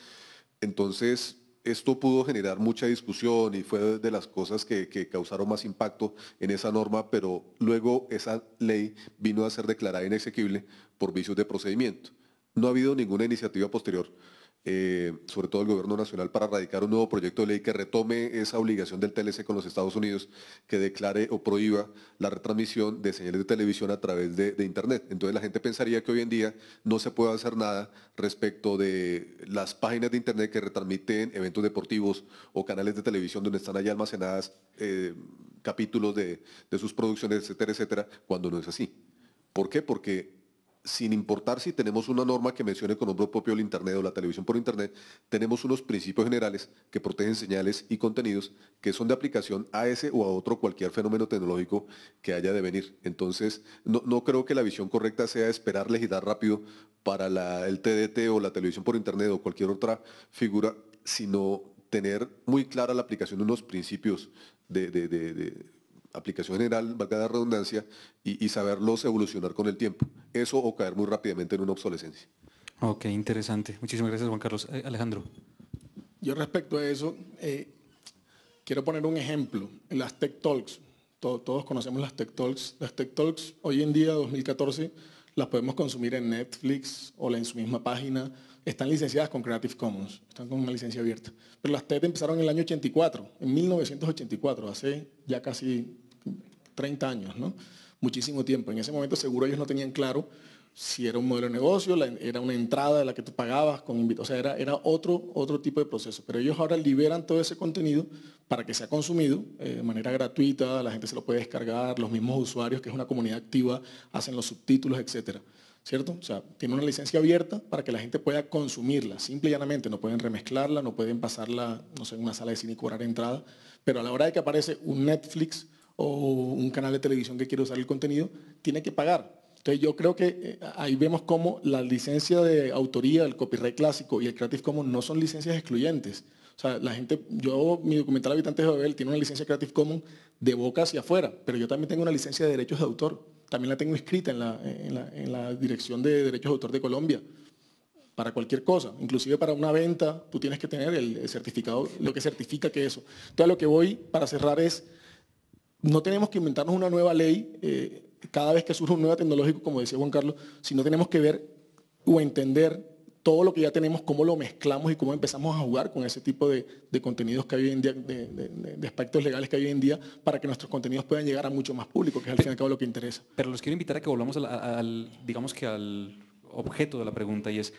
Entonces, esto pudo generar mucha discusión y fue de las cosas que, causaron más impacto en esa norma, pero luego esa ley vino a ser declarada inexequible por vicios de procedimiento. No ha habido ninguna iniciativa posterior eh, sobre todo el gobierno nacional, para radicar un nuevo proyecto de ley que retome esa obligación del TLC con los Estados Unidos, que declare o prohíba la retransmisión de señales de televisión a través de, Internet. Entonces la gente pensaría que hoy en día no se puede hacer nada respecto de las páginas de Internet que retransmiten eventos deportivos o canales de televisión donde están allí almacenadas eh, capítulos de, de sus producciones, etcétera, etcétera, cuando no es así. ¿Por qué? Porque sin importar si tenemos una norma que mencione con nombre propio el Internet o la televisión por Internet, tenemos unos principios generales que protegen señales y contenidos que son de aplicación a ese o a otro cualquier fenómeno tecnológico que haya de venir. Entonces, no, creo que la visión correcta sea esperar legislar rápido para el TDT o la televisión por Internet o cualquier otra figura, sino tener muy clara la aplicación de unos principios de aplicación general, valga la redundancia, y, saberlos evolucionar con el tiempo. Eso o caer muy rápidamente en una obsolescencia. Ok, interesante. Muchísimas gracias, Juan Carlos. Eh, Alejandro. Yo respecto a eso, eh, quiero poner un ejemplo. las Tech Talks, todos conocemos las Tech Talks. Las Tech Talks hoy en día, 2014, las podemos consumir en Netflix o en su misma página. Están licenciadas con Creative Commons, están con una licencia abierta. Pero las TED empezaron en el año 84, en 1984, hace ya casi 30 años, ¿no? Muchísimo tiempo. En ese momento seguro ellos no tenían claro si era un modelo de negocio, era una entrada de la que tú pagabas con invito, o sea, era, otro, otro tipo de proceso. Pero ellos ahora liberan todo ese contenido para que sea consumido eh, de manera gratuita, la gente se lo puede descargar, los mismos usuarios, que es una comunidad activa, hacen los subtítulos, etc. ¿Cierto? O sea, tiene una licencia abierta para que la gente pueda consumirla, simple y llanamente. No pueden remezclarla, no pueden pasarla, no sé, en una sala de cine y cobrar entrada. Pero a la hora de que aparece un Netflix, o un canal de televisión que quiere usar el contenido, tiene que pagar. Entonces yo creo que eh, ahí vemos cómo la licencia de autoría, el copyright clásico y el Creative Commons no son licencias excluyentes. O sea, la gente, yo, mi documental Habitantes de Babel tiene una licencia Creative Commons de boca hacia afuera, pero yo también tengo una licencia de derechos de autor. También la tengo escrita en la, en la, en la Dirección de Derechos de Autor de Colombia para cualquier cosa, inclusive para una venta, tú tienes que tener el certificado, lo que certifica que eso. Entonces, lo que voy para cerrar es, no tenemos que inventarnos una nueva ley eh, cada vez que surge un nuevo tecnológico, como decía Juan Carlos, sino tenemos que ver o entender todo lo que ya tenemos, cómo lo mezclamos y cómo empezamos a jugar con ese tipo de, contenidos que hay hoy en día, de, aspectos legales que hay hoy en día, para que nuestros contenidos puedan llegar a mucho más público, que es al fin y al cabo lo que interesa. Pero los quiero invitar a que volvamos al, digamos que al objeto de la pregunta y es,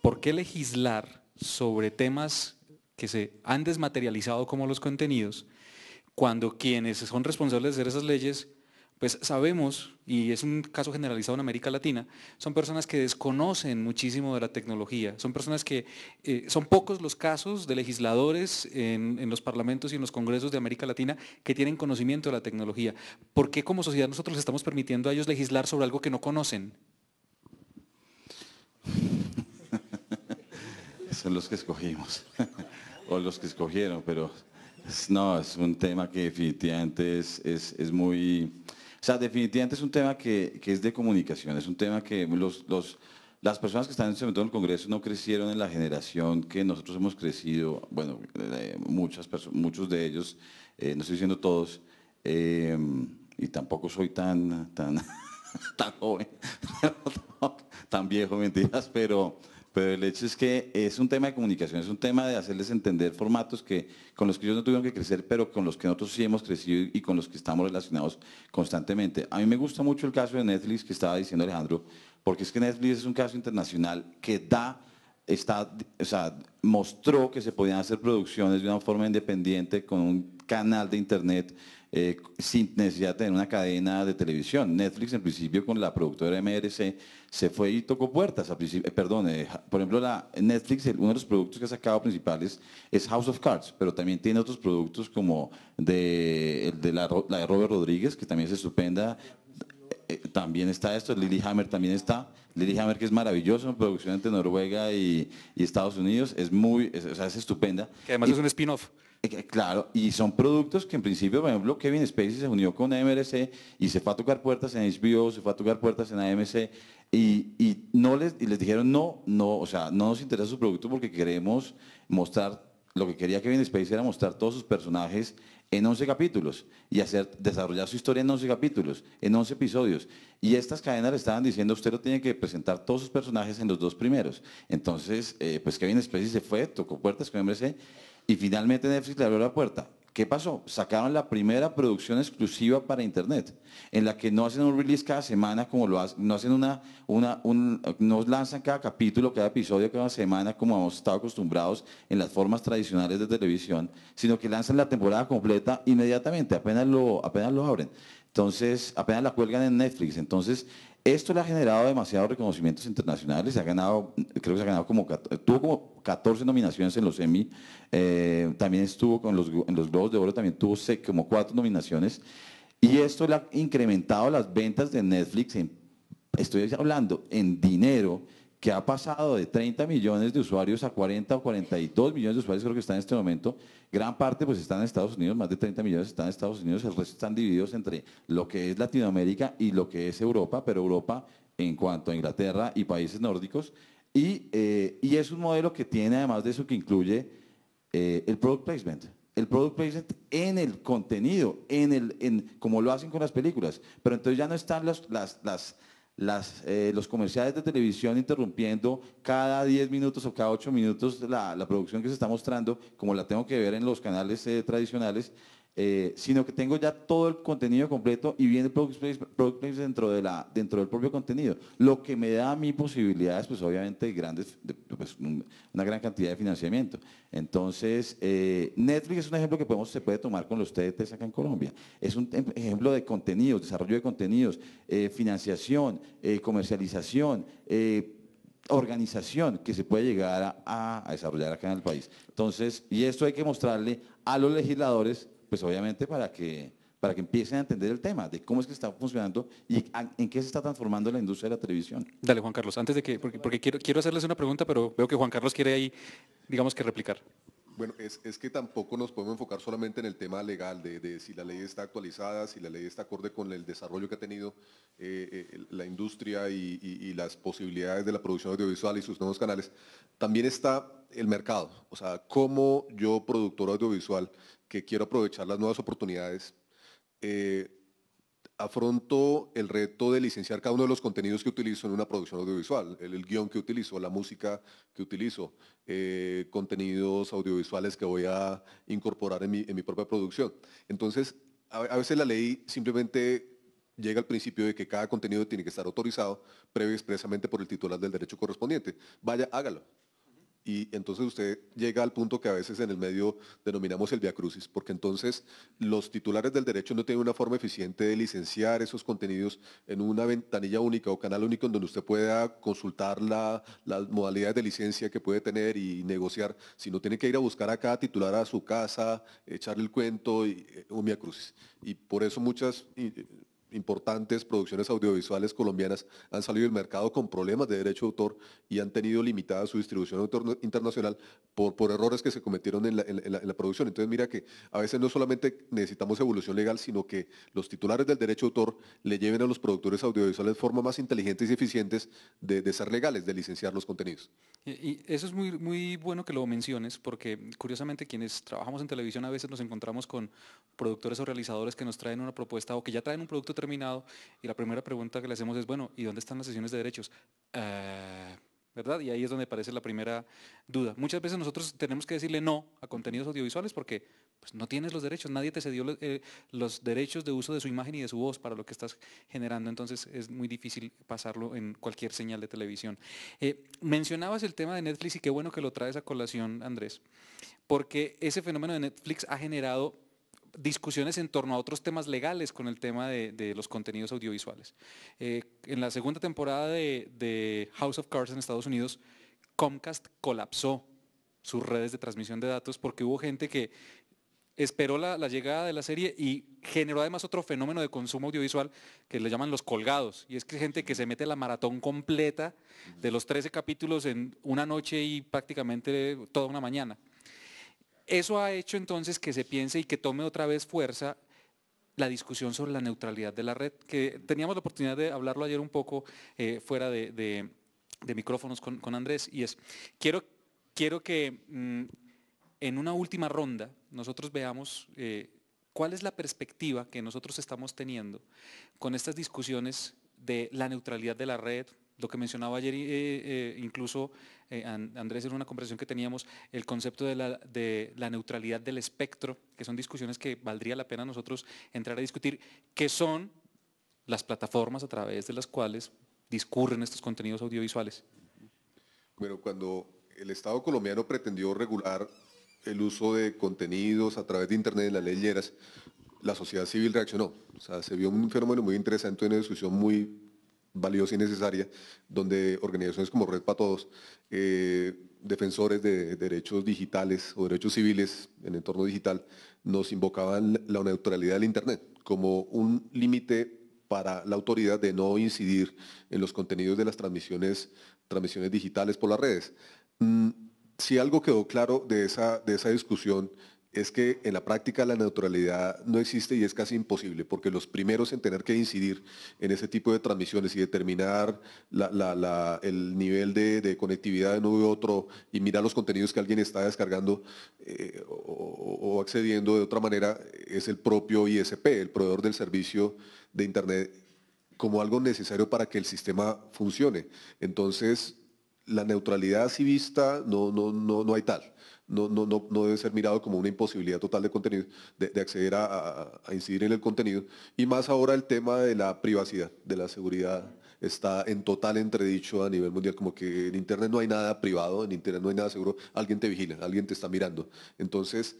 ¿por qué legislar sobre temas que se han desmaterializado como los contenidos cuando quienes son responsables de hacer esas leyes, pues sabemos, y es un caso generalizado en América Latina, son personas que desconocen muchísimo de la tecnología, son personas que eh, son pocos los casos de legisladores en, en, los parlamentos y en los congresos de América Latina que tienen conocimiento de la tecnología. ¿Por qué como sociedad nosotros estamos permitiendo a ellos legislar sobre algo que no conocen? (laughs) son los que escogimos, (laughs) o los que escogieron, pero no, es un tema que definitivamente es, es, muy... O sea, definitivamente es un tema que, es de comunicación, es un tema que los, las personas que están en este momento en el Congreso no crecieron en la generación que nosotros hemos crecido, bueno, eh, muchas muchos de ellos, eh, no estoy diciendo todos, eh, y tampoco soy tan, tan, (laughs) tan joven, (laughs) tan viejo, mentiras, pero... Pero el hecho es que es un tema de comunicación, es un tema de hacerles entender formatos que, con los que ellos no tuvieron que crecer, pero con los que nosotros sí hemos crecido y con los que estamos relacionados constantemente. A mí me gusta mucho el caso de Netflix que estaba diciendo Alejandro, porque es que Netflix es un caso internacional que da Está, o sea, mostró que se podían hacer producciones de una forma independiente con un canal de internet eh, sin necesidad de tener una cadena de televisión. Netflix, en principio, con la productora MRC, se fue y tocó puertas. A principio, eh, perdón, eh, por ejemplo, la Netflix, uno de los productos que ha sacado principales es House of Cards, pero también tiene otros productos como de, de la, de Robert Rodríguez, que también es estupenda. también está esto, Lily Hammer también está. Lily Hammer, que es maravilloso, producción entre Noruega y, Estados Unidos, es muy, o sea, es estupenda. Que además es un spin-off. Eh, eh, claro, y son productos que en principio, por ejemplo, Kevin Spacey se unió con MRC y se fue a tocar puertas en HBO, se fue a tocar puertas en AMC y, no les, dijeron no, no, o sea, no nos interesa su producto porque queremos mostrar, lo que quería Kevin Spacey era mostrar todos sus personajes en 11 capítulos y hacer, desarrollar su historia en 11 capítulos, en 11 episodios. Y estas cadenas le estaban diciendo, usted lo tiene que presentar todos sus personajes en los dos primeros. Entonces, eh, pues Kevin Spacey se fue, tocó puertas con MRC y finalmente Netflix le abrió la puerta. ¿Qué pasó? Sacaron la primera producción exclusiva para Internet, en la que no hacen un release cada semana como lo hacen, no hacen una, una lanzan cada capítulo, cada episodio, cada semana como hemos estado acostumbrados en las formas tradicionales de televisión, sino que lanzan la temporada completa inmediatamente, apenas lo, apenas lo abren. Entonces, apenas la cuelgan en Netflix. Entonces, esto le ha generado demasiados reconocimientos internacionales, Se ha ganado, creo que se ha ganado como, tuvo como 14 nominaciones en los Emmy, eh, también estuvo con los, en los Globos de Oro, también tuvo como cuatro nominaciones, y esto le ha incrementado las ventas de Netflix en, estoy hablando, en dinero, que ha pasado de 30 millones de usuarios a 40 o 42 millones de usuarios, creo que está en este momento. Gran parte pues están en Estados Unidos, más de 30 millones están en Estados Unidos, el resto están divididos entre lo que es Latinoamérica y lo que es Europa, pero Europa en cuanto a Inglaterra y países nórdicos. Y, eh, es un modelo que tiene, además de eso, que incluye eh, el product placement el product placement en el contenido, en el, en, como lo hacen con las películas. Pero entonces ya no están las, las, eh, los comerciales de televisión interrumpiendo cada 10 minutos o cada 8 minutos la, producción que se está mostrando, como la tengo que ver en los canales eh, tradicionales, eh, sino que tengo ya todo el contenido completo y viene Product dentro, de dentro del propio contenido, lo que me da a mí posibilidades, pues obviamente, grandes, pues, una gran cantidad de financiamiento. Entonces, eh, Netflix es un ejemplo que podemos, se puede tomar con los TDTs acá en Colombia. Es un em, ejemplo de contenidos, desarrollo de contenidos, eh, financiación, comercialización organización que se puede llegar a, a, desarrollar acá en el país. Entonces, y esto hay que mostrarle a los legisladores pues obviamente para que, para que empiecen a entender el tema de cómo es que está funcionando y en qué se está transformando la industria de la televisión. Dale, Juan Carlos, antes de que, porque, quiero hacerles una pregunta, pero veo que Juan Carlos quiere ahí, digamos que replicar. Bueno, es, que tampoco nos podemos enfocar solamente en el tema legal, de, si la ley está actualizada, si la ley está acorde con el desarrollo que ha tenido eh, eh, la industria y, las posibilidades de la producción audiovisual y sus nuevos canales. También está el mercado, o sea, cómo yo, productor audiovisual, que quiero aprovechar las nuevas oportunidades, eh, afronto el reto de licenciar cada uno de los contenidos que utilizo en una producción audiovisual, el, guión que utilizo, la música que utilizo, eh, contenidos audiovisuales que voy a incorporar en mi, propia producción. Entonces, a, a, veces la ley simplemente llega al principio de que cada contenido tiene que estar autorizado previo expresamente por el titular del derecho correspondiente. Vaya, hágalo y entonces usted llega al punto que a veces en el medio denominamos el viacrucis, porque entonces los titulares del derecho no tienen una forma eficiente de licenciar esos contenidos en una ventanilla única o canal único en donde usted pueda consultar las modalidades de licencia que puede tener y negociar, sino tiene que ir a buscar a cada titular a su casa, echarle el cuento y eh, un viacrucis. Y por eso muchas eh, importantes producciones audiovisuales colombianas han salido del mercado con problemas de derecho de autor y han tenido limitada su distribución internacional por, por errores que se cometieron en la, producción. Entonces mira que a veces no solamente necesitamos evolución legal, sino que los titulares del derecho de autor le lleven a los productores audiovisuales formas más inteligentes y eficientes de, ser legales, de licenciar los contenidos. Y, eso es muy, muy bueno que lo menciones, porque curiosamente quienes trabajamos en televisión a veces nos encontramos con productores o realizadores que nos traen una propuesta o que ya traen un producto terminado y la primera pregunta que le hacemos es, bueno, ¿y dónde están las sesiones de derechos? Ah, ¿Verdad? Y ahí es donde aparece la primera duda. Muchas veces nosotros tenemos que decirle no a contenidos audiovisuales porque pues, no tienes los derechos, nadie te cedió eh, los, derechos de uso de su imagen y de su voz para lo que estás generando, entonces es muy difícil pasarlo en cualquier señal de televisión. Eh, mencionabas el tema de Netflix y qué bueno que lo traes a colación, Andrés, porque ese fenómeno de Netflix ha generado discusiones en torno a otros temas legales con el tema de, los contenidos audiovisuales. Eh, en la segunda temporada de, House of Cards en Estados Unidos, Comcast colapsó sus redes de transmisión de datos porque hubo gente que esperó la, la, llegada de la serie y generó además otro fenómeno de consumo audiovisual que le llaman los colgados. Y es que gente que se mete la maratón completa de los 13 capítulos en una noche y prácticamente toda una mañana. Eso ha hecho entonces que se piense y que tome otra vez fuerza la discusión sobre la neutralidad de la red, que teníamos la oportunidad de hablarlo ayer un poco eh, fuera de, micrófonos con, Andrés, y es, quiero, quiero que mm, en una última ronda nosotros veamos eh, cuál es la perspectiva que nosotros estamos teniendo con estas discusiones de la neutralidad de la red, lo que mencionaba ayer, eh, eh, incluso eh, Andrés, en una conversación que teníamos, el concepto de la, neutralidad del espectro, que son discusiones que valdría la pena nosotros entrar a discutir, ¿Qué son las plataformas a través de las cuales discurren estos contenidos audiovisuales. Bueno, cuando el Estado colombiano pretendió regular el uso de contenidos a través de Internet en las leyeras, la sociedad civil reaccionó. O sea, se vio un fenómeno muy interesante, una discusión muy valiosa y necesaria, donde organizaciones como Red para Todos, eh, defensores de derechos digitales o derechos civiles en entorno digital, nos invocaban la neutralidad del Internet como un límite para la autoridad de no incidir en los contenidos de las transmisiones, transmisiones digitales por las redes. Mm, si algo quedó claro de esa, de esa discusión es que en la práctica la neutralidad no existe y es casi imposible, porque los primeros en tener que incidir en ese tipo de transmisiones y determinar el nivel de, conectividad de uno u otro y mirar los contenidos que alguien está descargando eh, o, accediendo de otra manera, es el propio ISP, el proveedor del servicio de Internet, como algo necesario para que el sistema funcione. Entonces, la neutralidad así no, no, no, no hay tal no, debe ser mirado como una imposibilidad total de contenido, de, acceder a, incidir en el contenido. Y más ahora el tema de la privacidad, de la seguridad, está en total entredicho a nivel mundial, como que en Internet no hay nada privado, en Internet no hay nada seguro, alguien te vigila, alguien te está mirando. Entonces,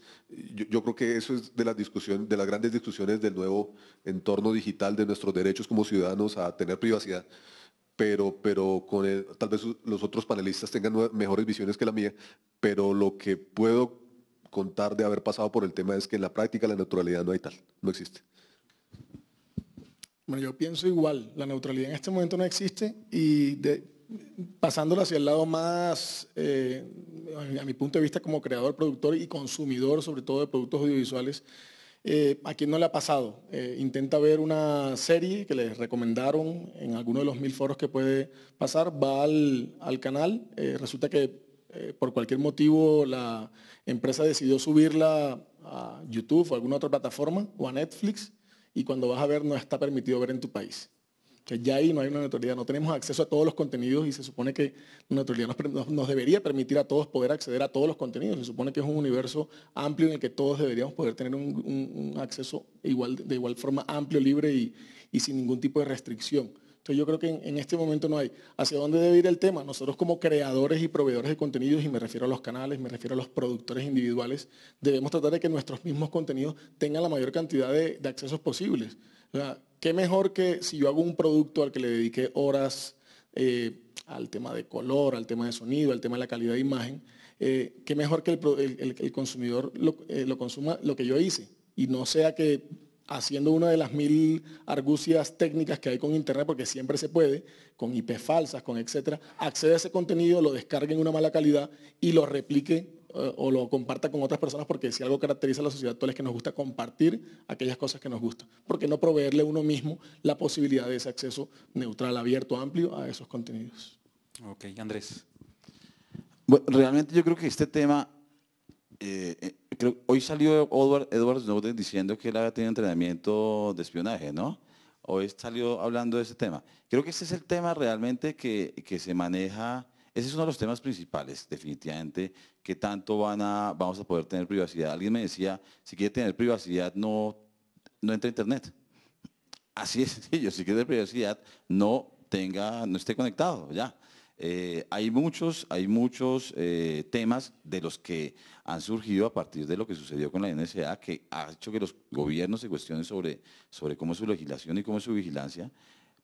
yo, creo que eso es de las, de las grandes discusiones del nuevo entorno digital, de nuestros derechos como ciudadanos a tener privacidad pero, pero con tal vez los otros panelistas tengan mejores visiones que la mía, pero lo que puedo contar de haber pasado por el tema es que en la práctica la neutralidad no hay tal, no existe. Bueno, yo pienso igual, la neutralidad en este momento no existe y de, pasándola hacia el lado más, eh, a mi punto de vista como creador, productor y consumidor, sobre todo de productos audiovisuales, eh, a quién no le ha pasado, eh, intenta ver una serie que les recomendaron en alguno de los mil foros que puede pasar, va al, canal, eh, resulta que por cualquier motivo la empresa decidió subirla a YouTube o alguna otra plataforma o a Netflix y cuando vas a ver no está permitido ver en tu país ya ahí no hay una neutralidad, no tenemos acceso a todos los contenidos y se supone que la neutralidad nos, debería permitir a todos poder acceder a todos los contenidos. Se supone que es un universo amplio en el que todos deberíamos poder tener un, acceso igual, de igual forma amplio, libre y, sin ningún tipo de restricción. Entonces yo creo que en, este momento no hay. ¿Hacia dónde debe ir el tema? Nosotros como creadores y proveedores de contenidos, y me refiero a los canales, me refiero a los productores individuales, debemos tratar de que nuestros mismos contenidos tengan la mayor cantidad de, accesos posibles qué mejor que si yo hago un producto al que le dediqué horas eh, al tema de color, al tema de sonido, al tema de la calidad de imagen, eh, qué mejor que el, consumidor eh, lo, consuma lo que yo hice y no sea que haciendo una de las mil argucias técnicas que hay con internet, porque siempre se puede, con IP falsas, con etcétera, accede a ese contenido, lo descargue en una mala calidad y lo replique o lo comparta con otras personas, porque si algo caracteriza a la sociedad actual es que nos gusta compartir aquellas cosas que nos gustan. ¿Por qué no proveerle uno mismo la posibilidad de ese acceso neutral, abierto, amplio a esos contenidos? Ok, Andrés. realmente yo creo que este tema, eh, eh, hoy salió Edward, Snowden diciendo que él había tenido entrenamiento de espionaje, ¿no? Hoy salió hablando de ese tema. Creo que ese es el tema realmente que, que se maneja ese es uno de los temas principales, definitivamente, que tanto van a, vamos a poder tener privacidad. Alguien me decía, si quiere tener privacidad, no, no entre a Internet. Así es (laughs) si quiere tener privacidad, no tenga, no esté conectado, ya. Eh, hay muchos, hay muchos eh, temas de los que han surgido a partir de lo que sucedió con la NSA que ha hecho que los gobiernos se cuestionen sobre, sobre cómo es su legislación y cómo es su vigilancia.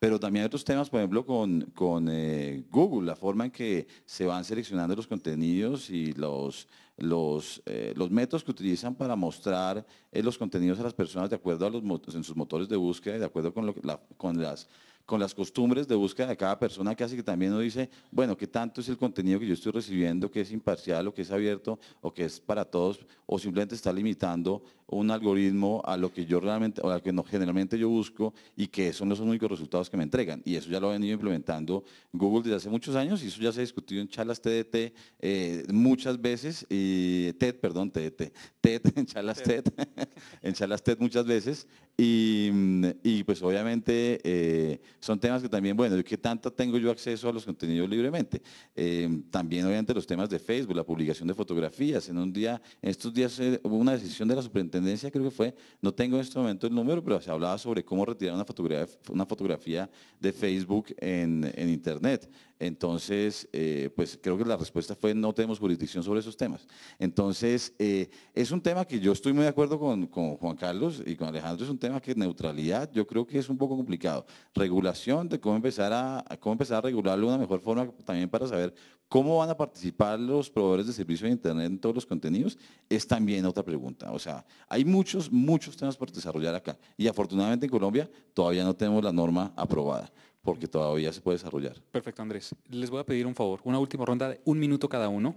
Pero también hay otros temas, por ejemplo, con, eh, Google, la forma en que se van seleccionando los contenidos y los, los, eh, métodos que utilizan para mostrar eh, los contenidos a las personas de acuerdo a los en sus motores de búsqueda y de acuerdo con, lo con las con las costumbres de búsqueda de cada persona, que hace que también nos dice, bueno, ¿qué tanto es el contenido que yo estoy recibiendo, que es imparcial o que es abierto o que es para todos, o simplemente está limitando un algoritmo a lo que yo realmente, o a lo que no, generalmente yo busco y que esos no son los únicos resultados que me entregan? Y eso ya lo ha venido implementando Google desde hace muchos años y eso ya se ha discutido en charlas TDT eh, muchas veces, y TED, perdón, TDT, TED, en charlas TED, (laughs) en charlas TED muchas veces y, mm, pues obviamente... Eh, son temas que también, bueno, ¿qué tanto tengo yo acceso a los contenidos libremente? Eh, también obviamente los temas de Facebook, la publicación de fotografías. En un día, en estos días eh, hubo una decisión de la superintendencia, creo que fue, no tengo en este momento el número, pero se hablaba sobre cómo retirar una fotografía, una fotografía de Facebook en, en Internet. Entonces, eh, pues creo que la respuesta fue no tenemos jurisdicción sobre esos temas. Entonces, eh, es un tema que yo estoy muy de acuerdo con, Juan Carlos y con Alejandro, es un tema que neutralidad yo creo que es un poco complicado. Regulación de cómo empezar a, cómo empezar a regularlo de una mejor forma también para saber cómo van a participar los proveedores de servicios de Internet en todos los contenidos, es también otra pregunta. O sea, hay muchos, muchos temas por desarrollar acá y afortunadamente en Colombia todavía no tenemos la norma aprobada porque todavía se puede desarrollar. Perfecto, Andrés. Les voy a pedir un favor, una última ronda de un minuto cada uno,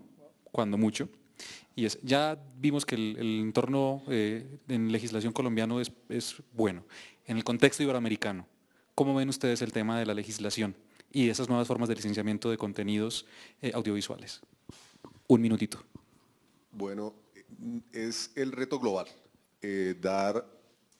cuando mucho. Y es, ya vimos que el, entorno eh, en legislación colombiano es, bueno. En el contexto iberoamericano, ¿cómo ven ustedes el tema de la legislación y esas nuevas formas de licenciamiento de contenidos eh, audiovisuales? Un minutito. Bueno, es el reto global, eh, dar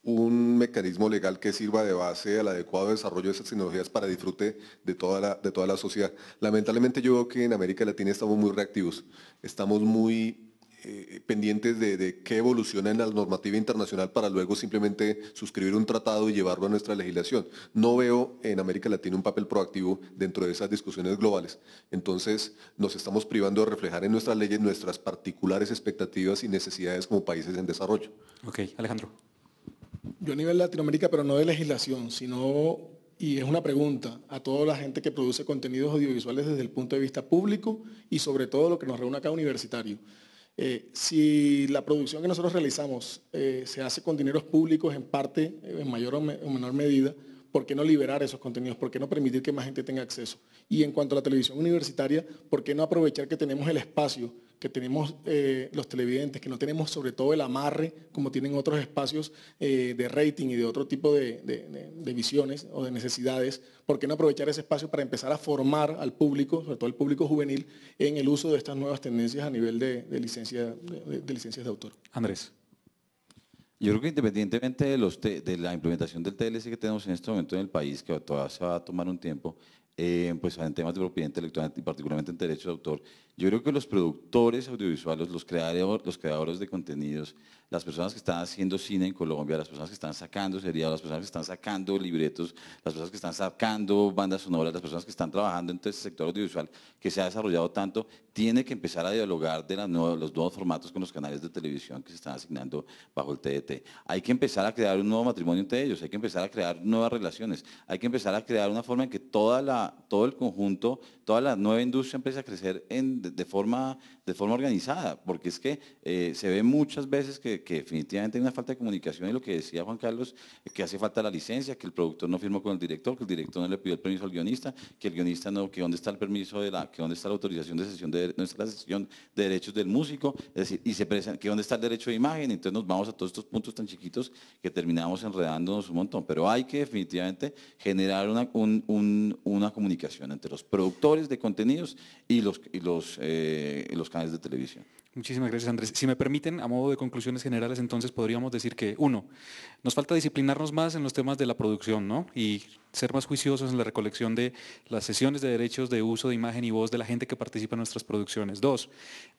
un mecanismo legal que sirva de base al adecuado desarrollo de esas tecnologías para disfrute de toda la, de toda la sociedad. Lamentablemente yo veo que en América Latina estamos muy reactivos, estamos muy eh, pendientes de, de, qué evoluciona en la normativa internacional para luego simplemente suscribir un tratado y llevarlo a nuestra legislación. No veo en América Latina un papel proactivo dentro de esas discusiones globales. Entonces nos estamos privando de reflejar en nuestras leyes nuestras particulares expectativas y necesidades como países en desarrollo. Ok, Alejandro yo a nivel Latinoamérica, pero no de legislación, sino, y es una pregunta a toda la gente que produce contenidos audiovisuales desde el punto de vista público y sobre todo lo que nos reúne acá universitario. Eh, si la producción que nosotros realizamos eh, se hace con dineros públicos en parte, eh, en mayor o, o menor medida, ¿por qué no liberar esos contenidos? ¿Por qué no permitir que más gente tenga acceso? Y en cuanto a la televisión universitaria, ¿por qué no aprovechar que tenemos el espacio? que tenemos eh, los televidentes, que no tenemos sobre todo el amarre como tienen otros espacios eh, de rating y de otro tipo de, visiones o de necesidades, ¿por qué no aprovechar ese espacio para empezar a formar al público, sobre todo al público juvenil, en el uso de estas nuevas tendencias a nivel de, licencia, de, licencias de autor? Andrés. Yo creo que independientemente de, la implementación del TLC que tenemos en este momento en el país, que todavía se va a tomar un tiempo, eh, pues en temas de propiedad intelectual y particularmente en derechos de autor, yo creo que los productores audiovisuales, los, los creadores de contenidos, las personas que están haciendo cine en Colombia, las personas que están sacando series, las personas que están sacando libretos, las personas que están sacando bandas sonoras, las personas que están trabajando en este sector audiovisual que se ha desarrollado tanto, tiene que empezar a dialogar de los nuevos formatos con los canales de televisión que se están asignando bajo el TDT. Hay que empezar a crear un nuevo matrimonio entre ellos, hay que empezar a crear nuevas relaciones, hay que empezar a crear una forma en que todo el conjunto, toda la nueva industria empiece a crecer en de, forma de forma organizada, porque es que eh, se ve muchas veces que, definitivamente hay una falta de comunicación y lo que decía Juan Carlos, eh, que hace falta la licencia, que el productor no firmó con el director, que el director no le pidió el permiso al guionista, que el guionista no, que dónde está el permiso de la, que dónde está la autorización de sesión de, no sesión de derechos del músico, es decir, y se presenta, que dónde está el derecho de imagen, entonces nos vamos a todos estos puntos tan chiquitos que terminamos enredándonos un montón, pero hay que definitivamente generar una, comunicación entre los productores de contenidos y los, y los eh, canales de televisión. Muchísimas gracias, Andrés. Si me permiten, a modo de conclusiones generales, entonces podríamos decir que, uno, nos falta disciplinarnos más en los temas de la producción, ¿no? Y ser más juiciosos en la recolección de las sesiones de derechos de uso de imagen y voz de la gente que participa en nuestras producciones. Dos,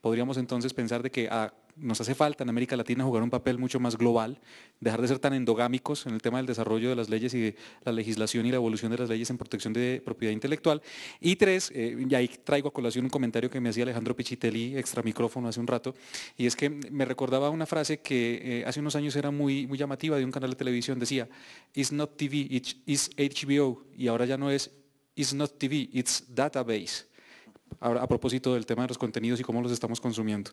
podríamos entonces pensar de que ah, nos hace falta en América Latina jugar un papel mucho más global, dejar de ser tan endogámicos en el tema del desarrollo de las leyes y la legislación y la evolución de las leyes en protección de propiedad intelectual. Y tres, eh, y ahí traigo a colación un comentario que me hacía Alejandro Pichitelli, extra micrófono, hace un rato, y es que me recordaba una frase que eh, hace unos años era muy, muy llamativa de un canal de televisión, decía, It's not TV, it's HBO, y ahora ya no es It's not TV, it's database. Ahora, a propósito del tema de los contenidos y cómo los estamos consumiendo.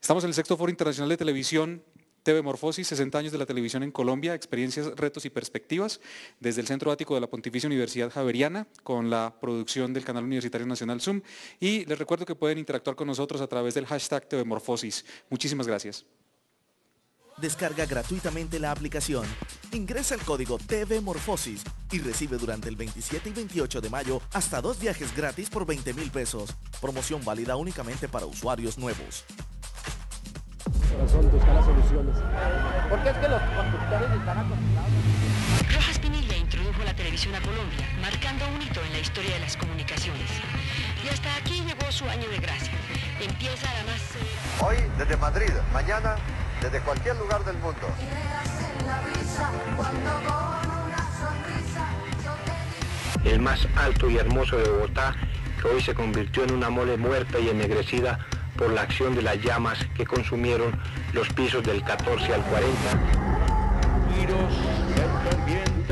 Estamos en el sexto foro internacional de televisión TV Morfosis, 60 años de la televisión en Colombia, experiencias, retos y perspectivas, desde el Centro Ático de la Pontificia Universidad Javeriana, con la producción del Canal Universitario Nacional Zoom. Y les recuerdo que pueden interactuar con nosotros a través del hashtag TV Morfosis. Muchísimas gracias. Descarga gratuitamente la aplicación, ingresa el código TV Morfosis y recibe durante el 27 y 28 de mayo hasta dos viajes gratis por 20 mil pesos. Promoción válida únicamente para usuarios nuevos las soluciones. Porque es que los constructores están acostumbrados. Rojas Pinilla introdujo la televisión a Colombia, marcando un hito en la historia de las comunicaciones. Y hasta aquí llegó su año de gracia. Empieza la más... Hoy desde Madrid, mañana desde cualquier lugar del mundo. El más alto y hermoso de Bogotá, que hoy se convirtió en una mole muerta y ennegrecida por la acción de las llamas que consumieron los pisos del 14 al 40.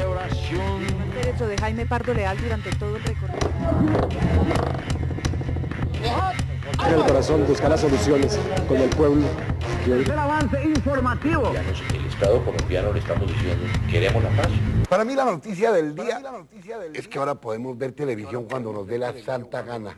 oración. Derecho de Jaime Pardo Leal durante todo el recorrido. En el corazón las soluciones con el pueblo. El avance informativo. El Estado colombiano le estamos diciendo, queremos la paz. Para mí la noticia del día, es que ahora podemos ver televisión cuando nos dé la santa gana.